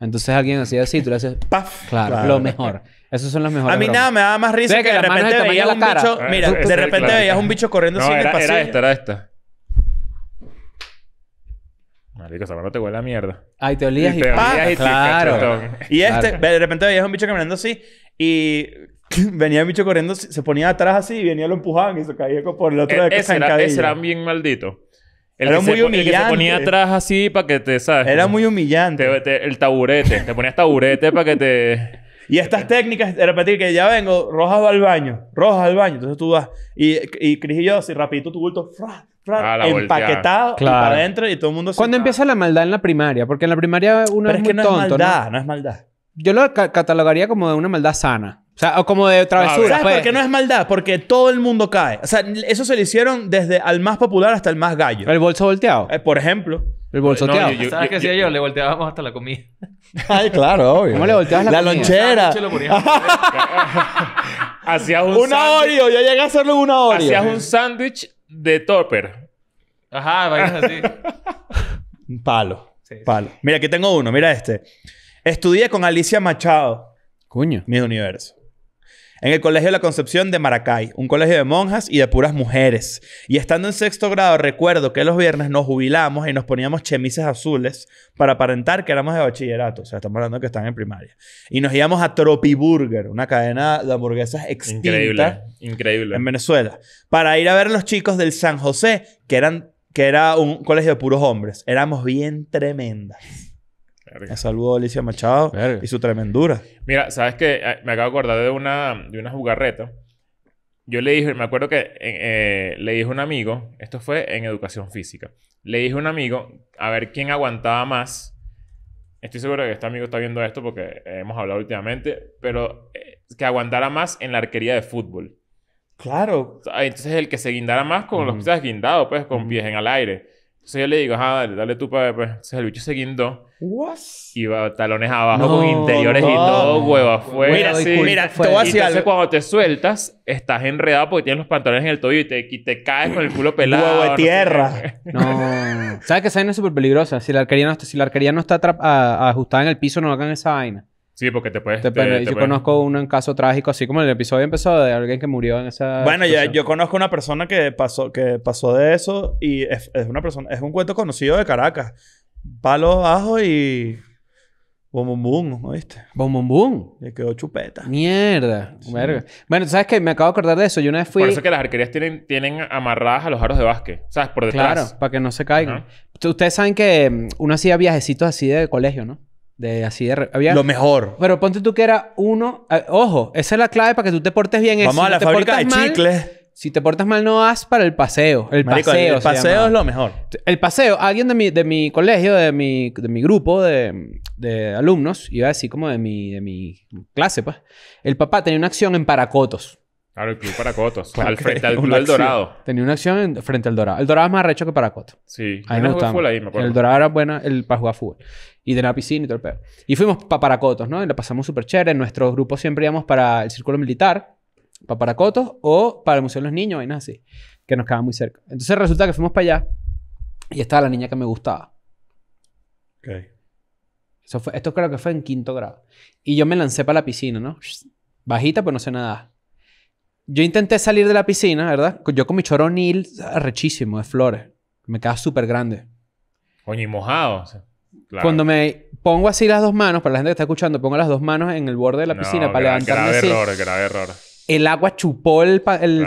Entonces alguien hacía así, tú le haces ¡paf! Claro, lo mejor. Esos son los mejores. A mí nada me daba más risa que, de repente veías un bicho. Mira, de repente veías un bicho corriendo sin en Era esta, era esta. Marico, esa no te huele a mierda. Ay, te olías y, te y claro. y este, de repente veías un bicho caminando así y venía el bicho corriendo, se ponía atrás así y venía lo empujaban y se caía por el otro e de ese era, ese era bien maldito. era muy humillante. se ponía atrás así para que te, ¿sabes? Era muy humillante. el taburete. te ponías taburete para que te... Y estas técnicas, de repetir que ya vengo, Rojas al baño, Rojas al baño. Entonces tú vas y, y Cris y yo, rapidito tu bulto, fra, ah, empaquetado para adentro y todo el mundo se... ¿Cuándo empieza la maldad en la primaria? Porque en la primaria uno Pero es, que no es maldad, ¿no? es maldad. Yo lo catalogaría como de una maldad sana. O sea, o como de travesura. ¿Sabes pues. por qué no es maldad? Porque todo el mundo cae. O sea, eso se le hicieron desde al más popular hasta el más gallo. El bolso volteado. Eh, por ejemplo. El bolso volteado? ¿Sabes qué hacía yo? Le volteábamos hasta la comida. Ay, claro, obvio. ¿Cómo le volteabas la, lonchera? La lonchera. Hacías un Una Oreo. Ya llegué a hacerlo en una Oreo. Hacías un sándwich de topper. Ajá, vayas así. Un palo. Palo. Mira, aquí tengo uno. Mira este. Estudié con Alicia Machado. Coño. Mi universo en el Colegio de la Concepción de Maracay, un colegio de monjas y de puras mujeres. Y estando en sexto grado, recuerdo que los viernes nos jubilamos y nos poníamos chemises azules para aparentar que éramos de bachillerato. O sea, estamos hablando que están en primaria. Y nos íbamos a Tropiburger, una cadena de hamburguesas extinta. Increíble, increíble. En Venezuela. Para ir a ver a los chicos del San José, que, eran, que era un colegio de puros hombres. Éramos bien tremendas saludo a Alicia Machado y su tremendura. Mira, sabes que eh, me acabo de acordar de una, de una jugarreta. Yo le dije, me acuerdo que eh, le dije a un amigo, esto fue en educación física, le dije a un amigo a ver quién aguantaba más. Estoy seguro que este amigo está viendo esto porque hemos hablado últimamente, pero eh, que aguantara más en la arquería de fútbol. Claro. Entonces el que se guindara más con los pies guindados, pues con pies en el aire. Entonces yo le digo, ah, dale, dale tú para... Pues. Entonces el bicho se ¿What? Y va, talones abajo con interiores y todo, huevo afuera. Mira, sí. mira, todo Entonces cuando te sueltas, estás enredado porque tienes los pantalones en el tobillo y te, te caes con el culo pelado. Huevo de tierra. No. ¿Sabes que esa vaina es súper peligrosa? Si la arquería no está, si la arquería no está ajustada en el piso, no hagan esa vaina. Sí, porque te puedes... yo conozco uno en caso trágico, así como el episodio empezó de alguien que murió en esa... Bueno, yo conozco una persona que pasó, que pasó de eso y es, una persona... Es un cuento conocido de Caracas. Palos, ajo y... Bom bom boom, ¿oíste? Bom Le quedó chupeta. Mierda. Bueno, Verga. Bueno, ¿sabes que Me acabo de acordar de eso. Yo una vez fui... Por eso que las arquerías tienen, tienen amarradas a los aros de básquet. ¿Sabes? Por detrás. Claro, para que no se caigan. Ustedes saben que mm, uno hacía viajecitos así de colegio, ¿no? De así Había... Lo mejor. Pero ponte tú que era uno... Eh, ojo, esa es la clave para que tú te portes bien. Vamos a la te fábrica de Si te portas mal, no vas para el paseo. El paseo. es lo mejor. El paseo. Alguien de mi, de mi colegio, de mi, de mi grupo de, alumnos, iba a decir como de mi, de mi clase, pues. El papá tenía una acción en Paracotos. Claro, el club Paracotos. al frente al Club El Dorado. Tenía una acción en, frente al Dorado. El Dorado es más recho que Paracotos. Sí. Ahí me gustaba. El Dorado era bueno el, para jugar fútbol y de la piscina y todo el Y fuimos para Paracotos, ¿no? Y la pasamos súper chévere. En nuestro grupo siempre íbamos para el Círculo Militar, para Paracotos o para el Museo de los Niños, nada así, que nos quedaba muy cerca. Entonces resulta que fuimos para allá y estaba la niña que me gustaba. Ok. Eso fue, esto creo que fue en quinto grado. Y yo me lancé para la piscina, ¿no? Bajita, pues no sé nada. Yo intenté salir de la piscina, ¿verdad? Yo con mi choronil rechísimo de flores. Me quedaba súper grande. Coño, y mojado. O sea. Cuando me pongo así las dos manos, para la gente que está escuchando, pongo las dos manos en el borde de la piscina para levantarme grave error, grave error. El agua chupó el,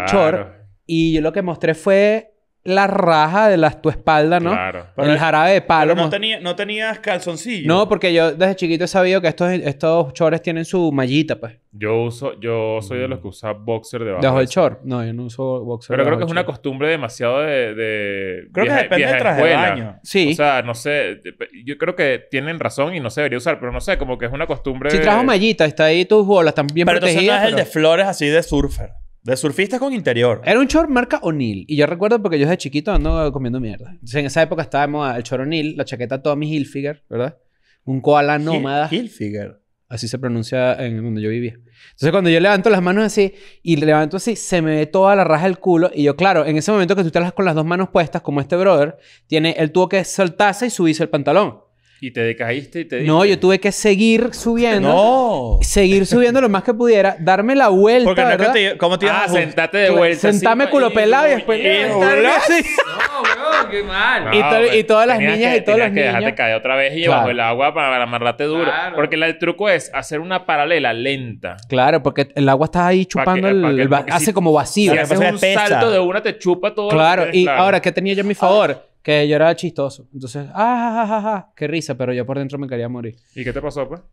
chor. y yo lo que mostré fue la raja de tu espalda, ¿no? Claro. el jarabe de palo. Pero no, tenías calzoncillo. No, porque yo desde chiquito he sabido que estos, estos chores tienen su mallita, pues. Yo uso, yo soy de los que usa boxer debajo. Dejo el short? No, yo no uso boxer Pero creo que es una costumbre demasiado de... de creo que depende del traje de baño. Sí. O sea, no sé. Yo creo que tienen razón y no se debería usar. Pero no sé, como que es una costumbre... Si trajo mallita, está ahí tus bolas, también. bien pero protegidas. el de flores así de surfer. De surfistas con interior. Era un short marca O'Neill. Y yo recuerdo porque yo desde chiquito ando comiendo mierda. Entonces, en esa época estábamos el short O'Neill, la chaqueta Tommy Hilfiger, ¿verdad? Un koala nómada. Hilfiger. Así se pronuncia en donde yo vivía. Entonces, cuando yo levanto las manos así y levanto así, se me ve toda la raja del culo. Y yo, claro, en ese momento que tú te las con las dos manos puestas, como este brother, tiene, él tuvo que soltarse y subirse el pantalón y te decaíste y te No, yo tuve que seguir subiendo. No. Seguir subiendo lo más que pudiera, darme la vuelta. Porque no es que te, ¿cómo te ibas ah, a sentate de vuelta. Sentame culo pelado y después. Y, No, weón, qué mal. y, pues, y, todas las niñas y todos los que niños. dejarte caer otra vez y bajo el agua para amarrarte duro. Porque el truco es hacer una paralela lenta. Claro, porque el agua está ahí chupando el, Hace como vacío. Si un salto de una, te chupa todo. Claro, y ahora, ¿qué tenía yo a mi favor? que yo era chistoso. Entonces, ah, ja, ja, ja, qué risa, pero yo por dentro me quería morir. ¿Y qué te pasó, pues?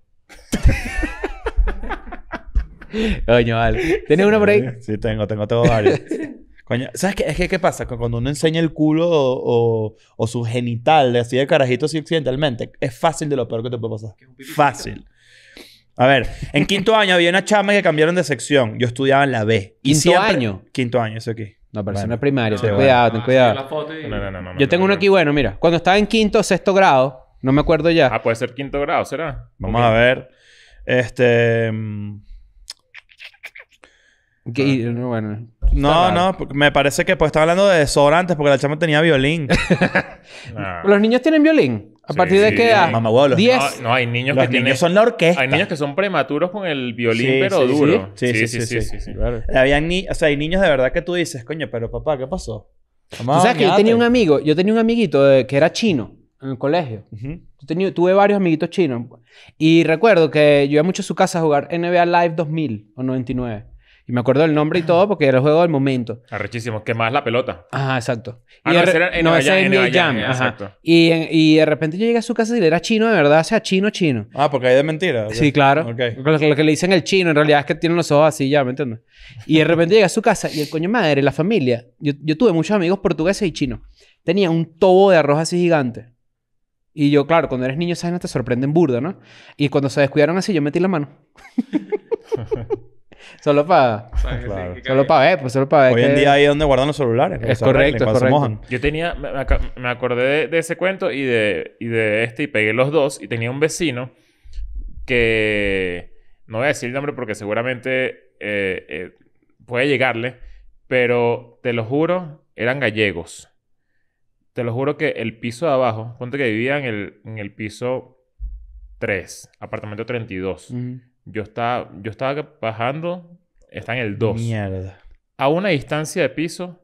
Coño, vale. ¿Tienes una por ahí? Sí, tengo, tengo, tengo varios. Coño, ¿sabes qué? Es que, ¿qué pasa? Cuando uno enseña el culo o, su genital, así de carajito, así accidentalmente, es fácil de lo peor que te puede pasar. Fácil. A ver, en quinto año había una chama que cambiaron de sección. Yo estudiaba en la B. Y ¿Quinto año? Quinto año, eso aquí. No, pero primaria. ten cuidado, ten ah, cuidado. Yo tengo uno aquí bueno, mira. Cuando estaba en quinto o sexto grado, no me acuerdo ya. Ah, puede ser quinto grado, ¿será? Vamos a ver. Este... Mm, ah. no, no, me parece que pues estaba hablando de sobrantes porque la chama tenía violín. ¿Los niños tienen violín? ¿A partir de qué edad? Mamá, los, 10. No, hay niños los que niños son la orquesta. Hay niños que son prematuros con el violín, pero duro. Sí, sí, sí. sí, Habían ni o sea, hay niños de verdad que tú dices, coño, pero papá, ¿qué pasó? O sea, sabes que yo tenía un amigo, yo tenía un amiguito que era chino en el colegio. tuve varios amiguitos chinos. Y recuerdo que yo iba mucho a su casa a jugar NBA Live 2000 o 99. Y me acuerdo del nombre y todo porque era el juego del momento. Arrechísimo, que más la pelota. Ajá, exacto. Ah, y no, era en no, en Jam. ajá. Y, de repente yo llegué a su casa y le era chino de verdad, o sea, chino, chino. Ah, porque hay de mentira. Sí, claro. Lo, que le dicen el chino en realidad es que tiene los ojos así ya, ¿me entiendes? Y de repente llegué a su casa y el coño madre, la familia. Yo, yo tuve muchos amigos portugueses y chinos. Tenía un tobo de arroz así gigante. Y yo, claro, cuando eres niño, esas no te sorprenden burda, ¿no? Y cuando se descuidaron así, yo metí la mano. solo para... Solo para ver, pues solo para ver Hoy en día ahí es donde guardan los celulares. Pues, es correcto, correcto. Yo tenía... Me, acordé de, ese cuento y de, y de este y pegué los dos. Y tenía un vecino que... No voy a decir el nombre porque seguramente eh, eh, puede llegarle. Pero te lo juro, eran gallegos. Te lo juro que el piso de abajo... Ponte que vivía en el, en el piso... 3, apartamento 32. Yo estaba, yo bajando, está en el 2. Mierda. A una distancia de piso,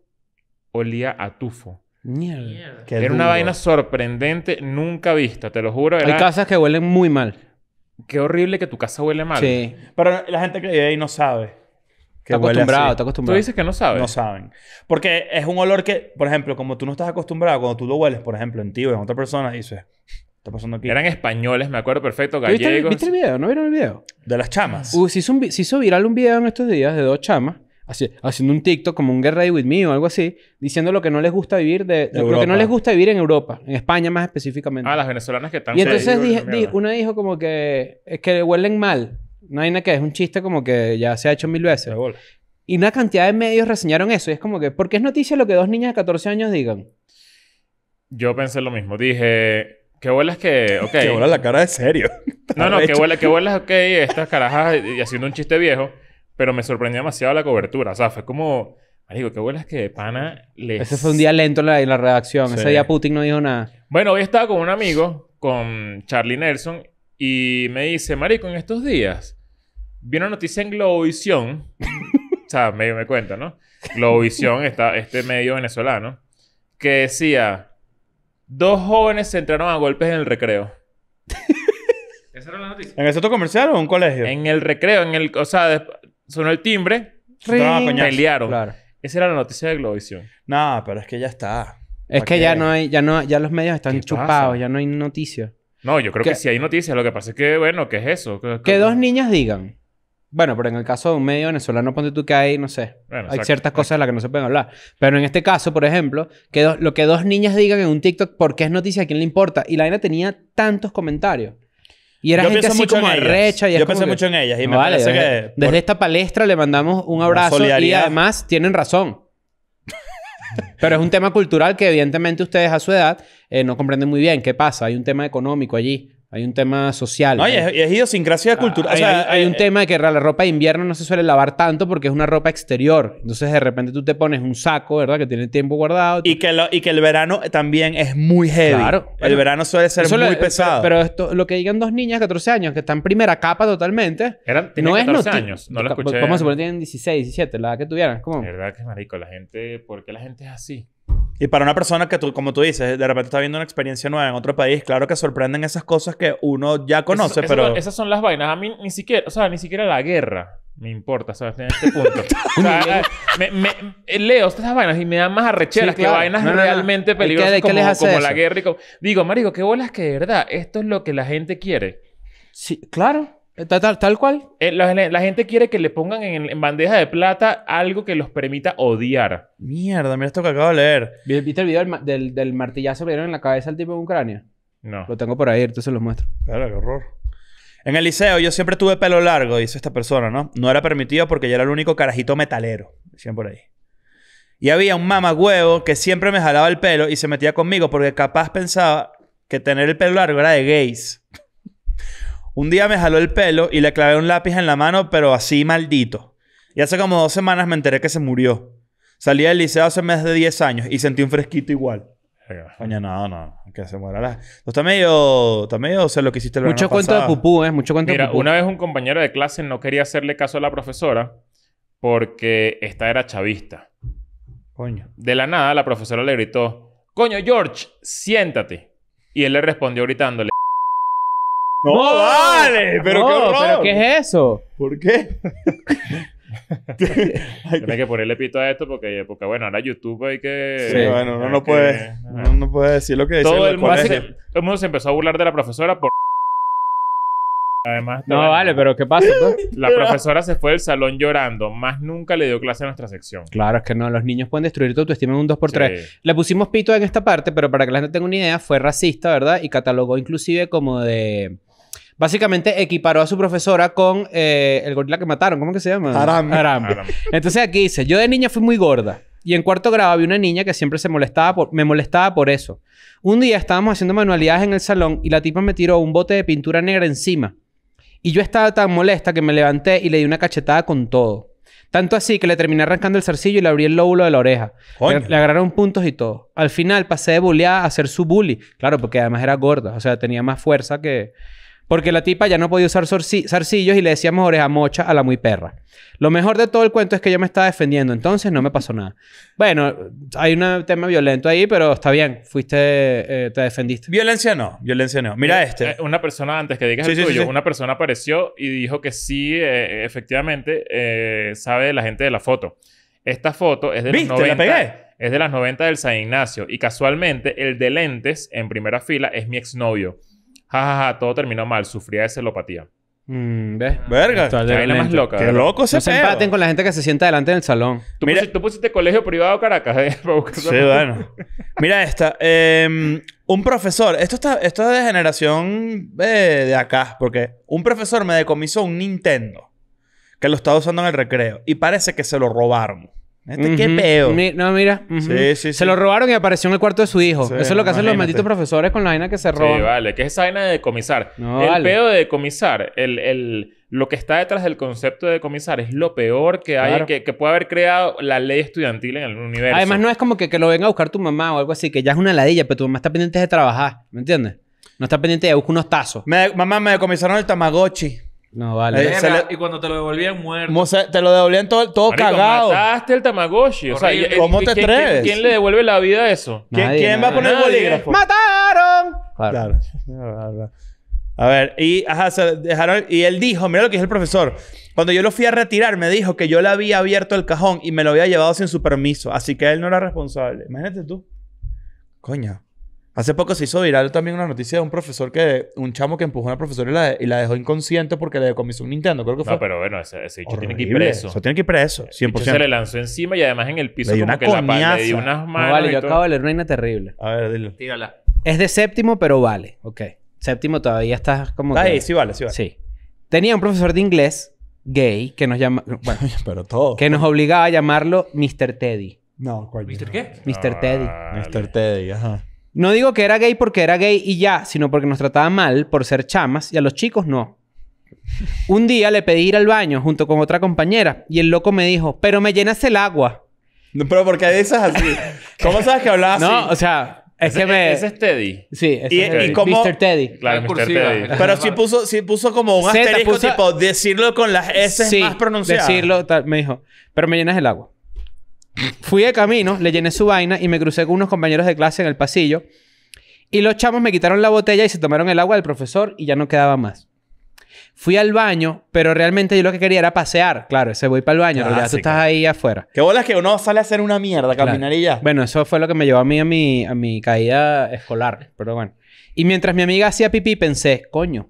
olía a tufo. Mierda. era una vaina sorprendente, nunca vista, te lo juro. Hay casas que huelen muy mal. Qué horrible que tu casa huele mal. Sí. Pero la gente que vive ahí no sabe. Que está acostumbrado, está acostumbrado. Tú dices que no sabes. No saben. Porque es un olor que, por ejemplo, como tú no estás acostumbrado, cuando tú lo hueles, por ejemplo, en ti o en otra persona, dices, está pasando aquí? Eran españoles, me acuerdo perfecto, gallegos. ¿Viste el, video? ¿No vieron el video? De las chamas. Uh, se, hizo viral un video en estos días de dos chamas haciendo un TikTok como un Get Ready With Me o algo así, diciendo lo que no les gusta vivir de, que no les gusta vivir en Europa, en España más específicamente. Ah, las venezolanas que están. Y entonces dije, dijo como que es que huelen mal. No hay nada que es un chiste como que ya se ha hecho mil veces. Y una cantidad de medios reseñaron eso. Y es como que, ¿por qué es noticia lo que dos niñas de 14 años digan? Yo pensé lo mismo. Dije, Qué vuelas que, ok. Qué bola la cara de serio. no, no, qué vuelas, qué ok, estas carajas y haciendo un chiste viejo, pero me sorprendió demasiado la cobertura. O sea, fue como, marico, qué vuelas que pana le. Ese fue un día lento en la, redacción. Ese día Putin no dijo nada. Bueno, hoy estaba con un amigo, con Charlie Nelson, y me dice, marico, en estos días vi una noticia en Globovisión. o sea, medio me cuenta, ¿no? Globovisión, está, este medio venezolano, que decía Dos jóvenes se entraron a golpes en el recreo. ¿Esa era la noticia? ¿En el centro comercial o en un colegio? En el recreo, en el... O sea, sonó el timbre. pelearon. Esa era la noticia de Globovisión. No, pero es que ya está. Es que ya no hay... Ya, no, ya los medios están chupados. Ya no hay noticias. No, yo creo que, sí hay noticias. Lo que pasa es que, bueno, ¿qué es eso? Que dos niñas digan... Bueno, pero en el caso de un medio venezolano, ponte tú que hay, no sé, hay ciertas cosas de las que no se pueden hablar. Pero en este caso, por ejemplo, que lo que dos niñas digan en un TikTok, ¿por qué es noticia? ¿A quién le importa? Y la niña tenía tantos comentarios. Y era gente así como arrecha. Yo pensé mucho en ellas y me parece desde, que... Desde esta palestra le mandamos un abrazo y además tienen razón. Pero es un tema cultural que evidentemente ustedes a su edad eh, no comprenden muy bien qué pasa. Hay un tema económico allí. Hay un tema social. Oye, y es, idiosincrasia ah, cultural. Hay, o sea, hay, un eh, tema de que la ropa de invierno no se suele lavar tanto porque es una ropa exterior. Entonces, de repente tú te pones un saco, ¿verdad? Que tiene tiempo guardado. Y que, lo, y que el verano también es muy heavy. Claro. El verano suele ser muy pesado. Pero, esto, lo que digan dos niñas de 14 años que están primera capa totalmente. Eran, no 14 años. No lo escuché. ¿Cómo se que Tienen 16, 17, la edad que tuvieran. ¿Cómo? verdad que marico, la gente... ¿Por qué la gente es así? Y para una persona que tú, como tú dices, de repente está viendo una experiencia nueva en otro país, claro que sorprenden esas cosas que uno ya conoce, pero... esas son las vainas. A mí ni siquiera, o sea, ni siquiera la guerra me importa, ¿sabes? En este punto. Eh, leo estas vainas y me dan más arrecheras que vainas realmente peligrosas como, como la guerra y como... Digo, marico, qué bolas que de verdad esto es lo que la gente quiere. Sí, claro. Eh, tal, cual. Eh, la, gente quiere que le pongan en, bandeja de plata algo que los permita odiar. Mierda, mira esto que acabo de leer. ¿Viste el video del, martillazo que dieron en la cabeza al tipo de Ucrania? No. Lo tengo por ahí, entonces los muestro. Claro, qué horror. En el liceo yo siempre tuve pelo largo, dice esta persona, ¿no? No era permitido porque yo era el único carajito metalero, decían por ahí. Y había un huevo que siempre me jalaba el pelo y se metía conmigo porque capaz pensaba que tener el pelo largo era de gays. Un día me jaló el pelo y le clavé un lápiz en la mano, pero así maldito. Y hace como dos semanas me enteré que se murió. Salí del liceo hace más de 10 años y sentí un fresquito igual. Coño, no, no, que se muera Está medio. Está medio, o sea, lo que hiciste el Mucho cuento de pupú, ¿eh? Mucho cuento de pupú. una vez un compañero de clase no quería hacerle caso a la profesora porque esta era chavista. Coño. De la nada, la profesora le gritó: Coño, George, siéntate. Y él le respondió gritándole: no, vale, pero qué horror. ¿Pero qué es eso? ¿Por qué? Tienes que ponerle pito a esto porque, porque bueno, ahora YouTube hay que. Sí, bueno, no, lo puede, no puede decir lo que dice. Todo el, mundo, se empezó a burlar de la profesora por. Además, no, vale, pero ¿qué pasa? Pues? La profesora se fue del salón llorando. Más nunca le dio clase a nuestra sección. Claro, es que no. Los niños pueden destruir tu autoestima en un 2x3. Le pusimos pito en esta parte, pero para que la gente tenga una idea, fue racista, ¿verdad? Y catalogó inclusive como de Básicamente equiparó a su profesora con eh, el gorila que mataron. ¿Cómo que se llama? Aram. Entonces aquí dice, yo de niña fui muy gorda. Y en cuarto grado había una niña que siempre se molestaba por, me molestaba por eso. Un día estábamos haciendo manualidades en el salón y la tipa me tiró un bote de pintura negra encima. Y yo estaba tan molesta que me levanté y le di una cachetada con todo. Tanto así que le terminé arrancando el zarcillo y le abrí el lóbulo de la oreja. Le, agarraron puntos y todo. Al final pasé de bulleada a ser su bully. Claro, porque además era gorda. O sea, tenía más fuerza que... Porque la tipa ya no podía usar zarcillos y le decíamos oreja mocha a la muy perra. Lo mejor de todo el cuento es que yo me estaba defendiendo, entonces no me pasó nada. Bueno, hay un tema violento ahí, pero está bien. Fuiste, eh, te defendiste. Violencia no, violencia no. Mira eh, este. Eh, una persona, antes que digas una persona apareció y dijo que sí, efectivamente, sabe la gente de la foto. Esta foto es de 90. Es de las 90 del San Ignacio. Y casualmente, el de lentes, en primera fila, es mi exnovio. Ja, ja, ja, todo terminó mal, sufría de celopatía. Mm, ah. Verga. Qué más loca. Qué loco No se empaten con la gente que se sienta delante en el salón. Mira- tú pusiste colegio privado Caracas eh, Sí, bueno. Mira esta. Em, un profesor. Esto, está, esto es de generación eh, de acá. Porque un profesor me decomisó un Nintendo. Que lo estaba usando en el recreo. Y parece que se lo robaron. Este, ¿Qué peo? no, mira. Se lo robaron y apareció en el cuarto de su hijo. Eso es lo que hacen los malditos profesores con la vaina que se roban. Sí, vale. Que es esa vaina de decomisar? No, el pedo peo de decomisar, el, lo que está detrás del concepto de decomisar es lo peor que hay, que, puede haber creado la ley estudiantil en el universo. Además, no es como que, lo venga a buscar tu mamá o algo así, que ya es una ladilla, pero tu mamá está pendiente de trabajar. ¿Me entiendes? No está pendiente de buscar unos tazos. mamá, me decomisaron el Tamagotchi. No, vale. Eh, y cuando te lo devolvían muerto. Te lo devolvían todo, todo Marico, cagado. Mataste el Tamagotchi. O sea, ¿Cómo te atreves? quién- le devuelve la vida a eso? ¿Quién, va a poner el bolígrafo? ¡Mataron! Claro. A ver, y ajá, se dejaron. Y él dijo: Mira lo que dijo el profesor. Cuando yo lo fui a retirar, me dijo que yo le había abierto el cajón y me lo había llevado sin su permiso. Así que él no era responsable. Imagínate tú. Coña. Hace poco se hizo viral también una noticia de un profesor que... Un chamo que empujó a una profesora y la, y la dejó inconsciente porque le decomisó un Nintendo. Creo que fue... No, pero bueno, ese, ese tiene que ir preso. Eso tiene que ir preso, 100%. se le lanzó encima y además en el piso como una que la unas manos. vale, yo acabo de leer una Reina Terrible. A ver, dilo. Tírala. Es de séptimo, pero vale. Ok. Séptimo todavía está como. Está que- sí vale, sí vale. Sí. Tenía un profesor de inglés gay que nos llama. Bueno, Pero todo. que nos obligaba a llamarlo Mr. Teddy. No, coño. qué? Mr. Teddy. Mr. Teddy, ajá. No digo que era gay porque era gay y ya, sino porque nos trataba mal por ser chamas y a los chicos no. Un día le pedí ir al baño junto con otra compañera y el loco me dijo, pero me llenas el agua. pero porque qué dices así. ¿Cómo sabes que hablaba así? No, o sea, es ese, que me... es Teddy. Sí, ese y, es Teddy. Y como... Mr. Teddy. Claro, Mr. Teddy. Pero sí puso, sí puso como un asterisco tipo decirlo con las S más pronunciadas. Sí, decirlo, tal, me dijo, pero me llenas el agua. Fui de camino, le llené su vaina y me crucé con unos compañeros de clase en el pasillo. Y los chamos me quitaron la botella y se tomaron el agua del profesor y ya no quedaba más. Fui al baño, pero realmente yo lo que quería era pasear. Claro, se voy para el baño, pero ya tú estás ahí afuera. Qué bolas que uno sale a hacer una mierda, caminar y ya. Bueno, eso fue lo que me llevó a mí a mi, a mi caída escolar, pero bueno. Y mientras mi amiga hacía pipí, pensé, coño,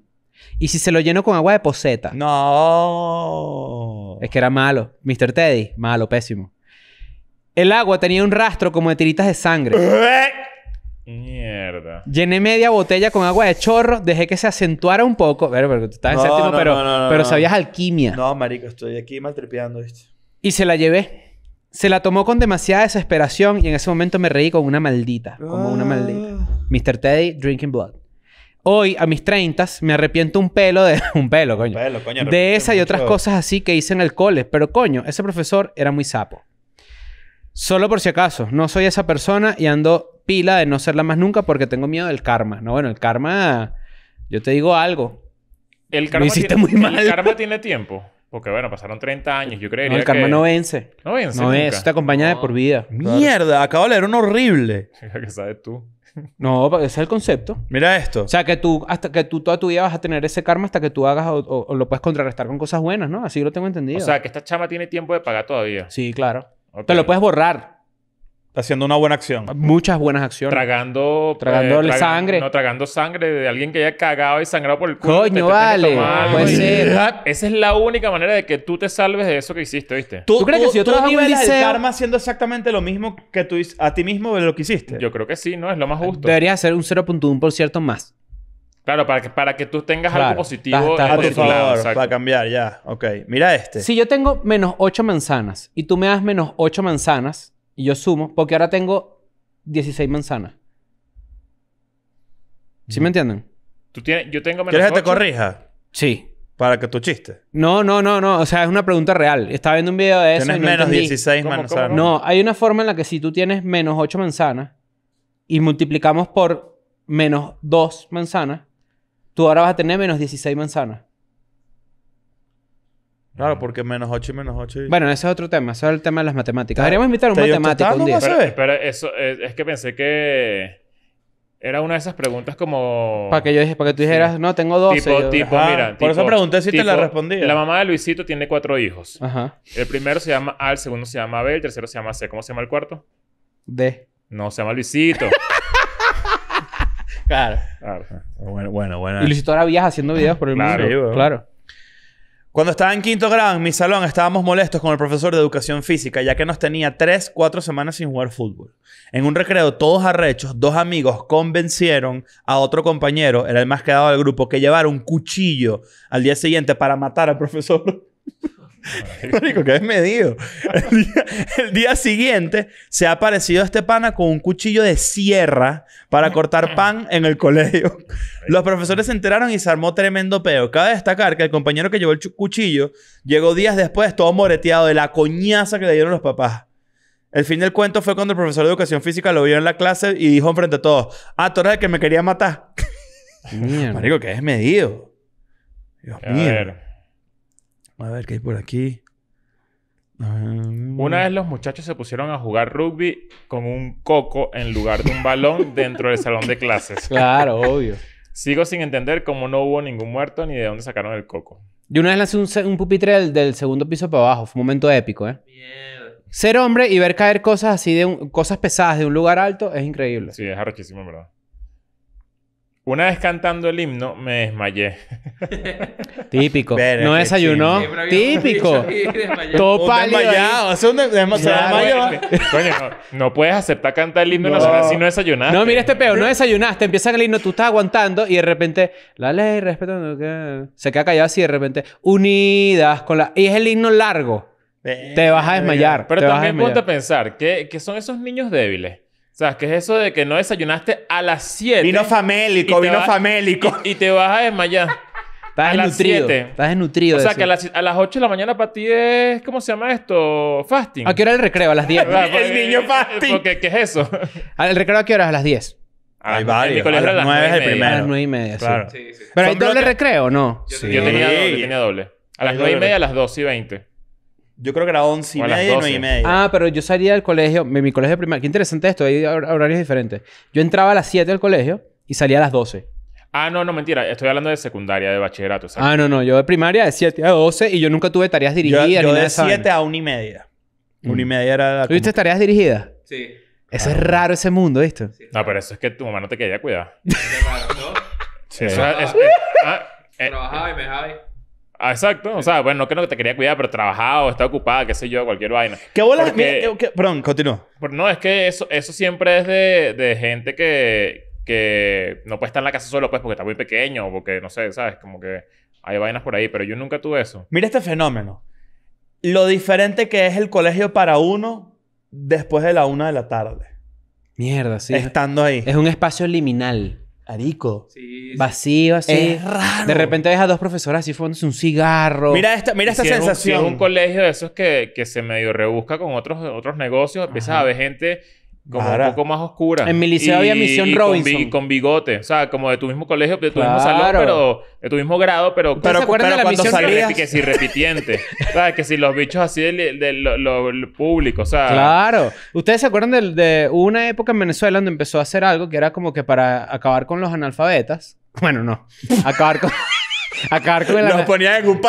¿y si se lo lleno con agua de poseta? No. Es que era malo. Mr. Teddy, malo, pésimo. El agua tenía un rastro como de tiritas de sangre. Mierda. Llené media botella con agua de chorro, dejé que se acentuara un poco. Pero, sabías alquimia. No, marico, estoy aquí maltripeando, ¿viste? Y se la llevé. Se la tomó con demasiada desesperación y en ese momento me reí con una maldita. Como una maldita. Ah. Mr. Teddy, Drinking Blood. Hoy, a mis treintas, me arrepiento un pelo de... un pelo, coño. de esa y otras cosas así que hice en el cole. Pero coño, ese profesor era muy sapo. Solo por si acaso, no soy esa persona y ando pila de no serla más nunca porque tengo miedo del karma. No, bueno, el karma, yo te digo algo. El karma, Lo hiciste muy mal. El karma tiene tiempo. Porque bueno, pasaron 30 años, yo creería. No, el karma no vence. No vence. No vence, te acompaña de por vida. Mierda, acabo de leer un horrible. ¿Qué sabes tú? No, ese es el concepto. Mira esto. O sea, que tú, hasta que tú toda tu vida vas a tener ese karma hasta que tú hagas o, lo puedes contrarrestar con cosas buenas, ¿no? Así lo tengo entendido. O sea, que esta chama tiene tiempo de pagar todavía. Sí, claro. Te lo puedes borrar. Haciendo una buena acción. Muchas buenas acciones. Tragando... Eh, tragando sangre. No, tragando sangre de alguien que haya cagado y sangrado por el culo. Coño, te, vale. Puede ser. Esa es la única manera de que tú te salves de eso que hiciste, ¿viste? ¿Tú, crees que si yo trabajo en un liceo... karma haciendo exactamente lo mismo que tú a ti mismo de lo que hiciste? Yo creo que sí, ¿no? Es lo más justo. Debería ser un 0.1% más. Claro, para que, para que tú tengas algo positivo para cambiar, ya. Ok, mira este. Si yo tengo menos 8 manzanas y tú me das menos 8 manzanas y yo sumo, porque ahora tengo 16 manzanas. ¿Sí me entienden? Tú tienes, yo tengo menos ¿Quieres 8? que te corrija? Sí. Para que tú chiste. No, no, no, no. O sea, es una pregunta real. Estaba viendo un video de eso. Tienes y menos 16 manzanas. No, hay una forma en la que si tú tienes menos 8 manzanas y multiplicamos por menos 2 manzanas, tú ahora vas a tener menos 16 manzanas. Claro, porque menos 8 y menos 8. Bueno, ese es otro tema. Eso es el tema de las matemáticas. Deberíamos invitar a un matemático un día. Pero, eso, es, que pensé que era una de esas preguntas como... Para que yo dije, para que tú dijeras, no, tengo dos Tipo, tipo, mira. Por eso pregunté si te la respondí. La mamá de Luisito tiene cuatro hijos. Ajá. El primero se llama A, el segundo se llama B, el tercero se llama C. ¿Cómo se llama el cuarto? D. No, se llama Luisito. Claro. Ah, bueno, bueno, bueno. Y Luisito ahora haciendo videos por el claro, Claro. Cuando estaba en quinto grado en mi salón estábamos molestos con el profesor de educación física ya que nos tenía tres, cuatro semanas sin jugar fútbol. En un recreo todos arrechos, dos amigos convencieron a otro compañero, era el más quedado del grupo, que llevara un cuchillo al día siguiente para matar al profesor. Marico, que es El día, el día siguiente se ha aparecido este pana con un cuchillo de sierra para cortar pan en el colegio. Los profesores se enteraron y se armó tremendo peo. Cabe destacar que el compañero que llevó el cuchillo llegó días después todo moreteado de la coñaza que le dieron los papás. El fin del cuento fue cuando el profesor de educación física lo vio en la clase y dijo enfrente a todos: Ah, tú que me quería matar. Marico, que medido. Dios mío. A ver qué hay por aquí. Mm. Una vez los muchachos se pusieron a jugar rugby con un coco en lugar de un balón dentro del salón de clases. Claro, obvio. Sigo sin entender cómo no hubo ningún muerto ni de dónde sacaron el coco. y una vez lancé un, pupitre del, segundo piso para abajo. Fue un momento épico, ¿eh? Ser hombre y ver caer cosas así de cosas pesadas de un lugar alto es increíble. Sí, es arrochísimo, en verdad. Una vez cantando el himno me desmayé. Típico. no desayunó. Típico. Todo pálido. no, puedes aceptar cantar el himno nacional si no desayunaste. No, mira este peo. No desayunaste. Empieza el himno. Tú estás aguantando y de repente la ley respetando. Se queda callado así de repente. Unidas con la... Y es el himno largo. te vas a desmayar. Pero te también a a pensar. ¿qué, ¿Qué son esos niños débiles? O sea, ¿qué es eso de que no desayunaste a las 7? Vino famélico, vino famélico. Y, te vas a desmayar. Estás desnutrido. estás desnutrido. O sea, que a las, a las 8 de la mañana para ti es... ¿Cómo se llama esto? Fasting. ¿A qué hora el recreo? A las 10. Ah, el niño eh, fasting. Porque, ¿qué es eso? ¿El recreo a qué hora? A las 10. Hay ah, varios. A las 9 es el primero. A las 9 y media, sí. Sí, ¿Pero hay doble recreo recreo no? Yo, sí. yo, tenía doble, tenía doble. A las 9 y media, a las 2 y 20. Yo creo que era 11 y media media. Ah, pero yo salía del colegio, mi, mi colegio primario. Qué interesante esto, hay horarios diferentes. Yo entraba a las 7 del colegio y salía a las 12. Ah, no, no, mentira. Estoy hablando de secundaria, de bachillerato. Ah, no, no, yo de primaria de 7 a 12 y yo nunca tuve tareas dirigidas yo de siete 7 a 1 y media. 1 mm. y media era la... ¿Tuviste tareas dirigidas? Sí. Eso es ah. raro ese mundo, ¿viste? No, pero eso es que tu mamá no te quería cuidar. Sí. ¿no? Trabajaba ah, ah, eh, y me dejaba. Ah, exacto. O sea, bueno, no creo que te quería cuidar, pero trabajado, está ocupada, qué sé yo, cualquier vaina. ¿Qué bolas? mira, perdón, continúo. No, es que eso, eso siempre es de, de gente que, que no puede estar en la casa solo, pues, porque está muy pequeño, porque no sé, ¿sabes? Como que hay vainas por ahí, pero yo nunca tuve eso. Mira este fenómeno. Lo diferente que es el colegio para uno después de la una de la tarde. Mierda, sí. Estando ahí. Es un espacio liminal. Arico. Sí, Vacío, así. Es raro. De repente ves a dos profesoras así fumándose un cigarro. Mira esta, mira esta sensación. Es un, colegio de esos que, se medio rebusca con otros, otros negocios. Empiezas a ver gente como un poco más oscura. En mi liceo había Misión Robinson. Con, bigote. O sea, como de tu mismo colegio, de tu mismo salón, pero de tu mismo grado, pero, pero, pero, de la misión que si repitiente. o que si los bichos así del, del, lo, público, o sea... Claro. ¿Ustedes se acuerdan de, de una época en Venezuela donde empezó a hacer algo que era como que para acabar con los analfabetas? Bueno, no. Acabar con acabar con el en un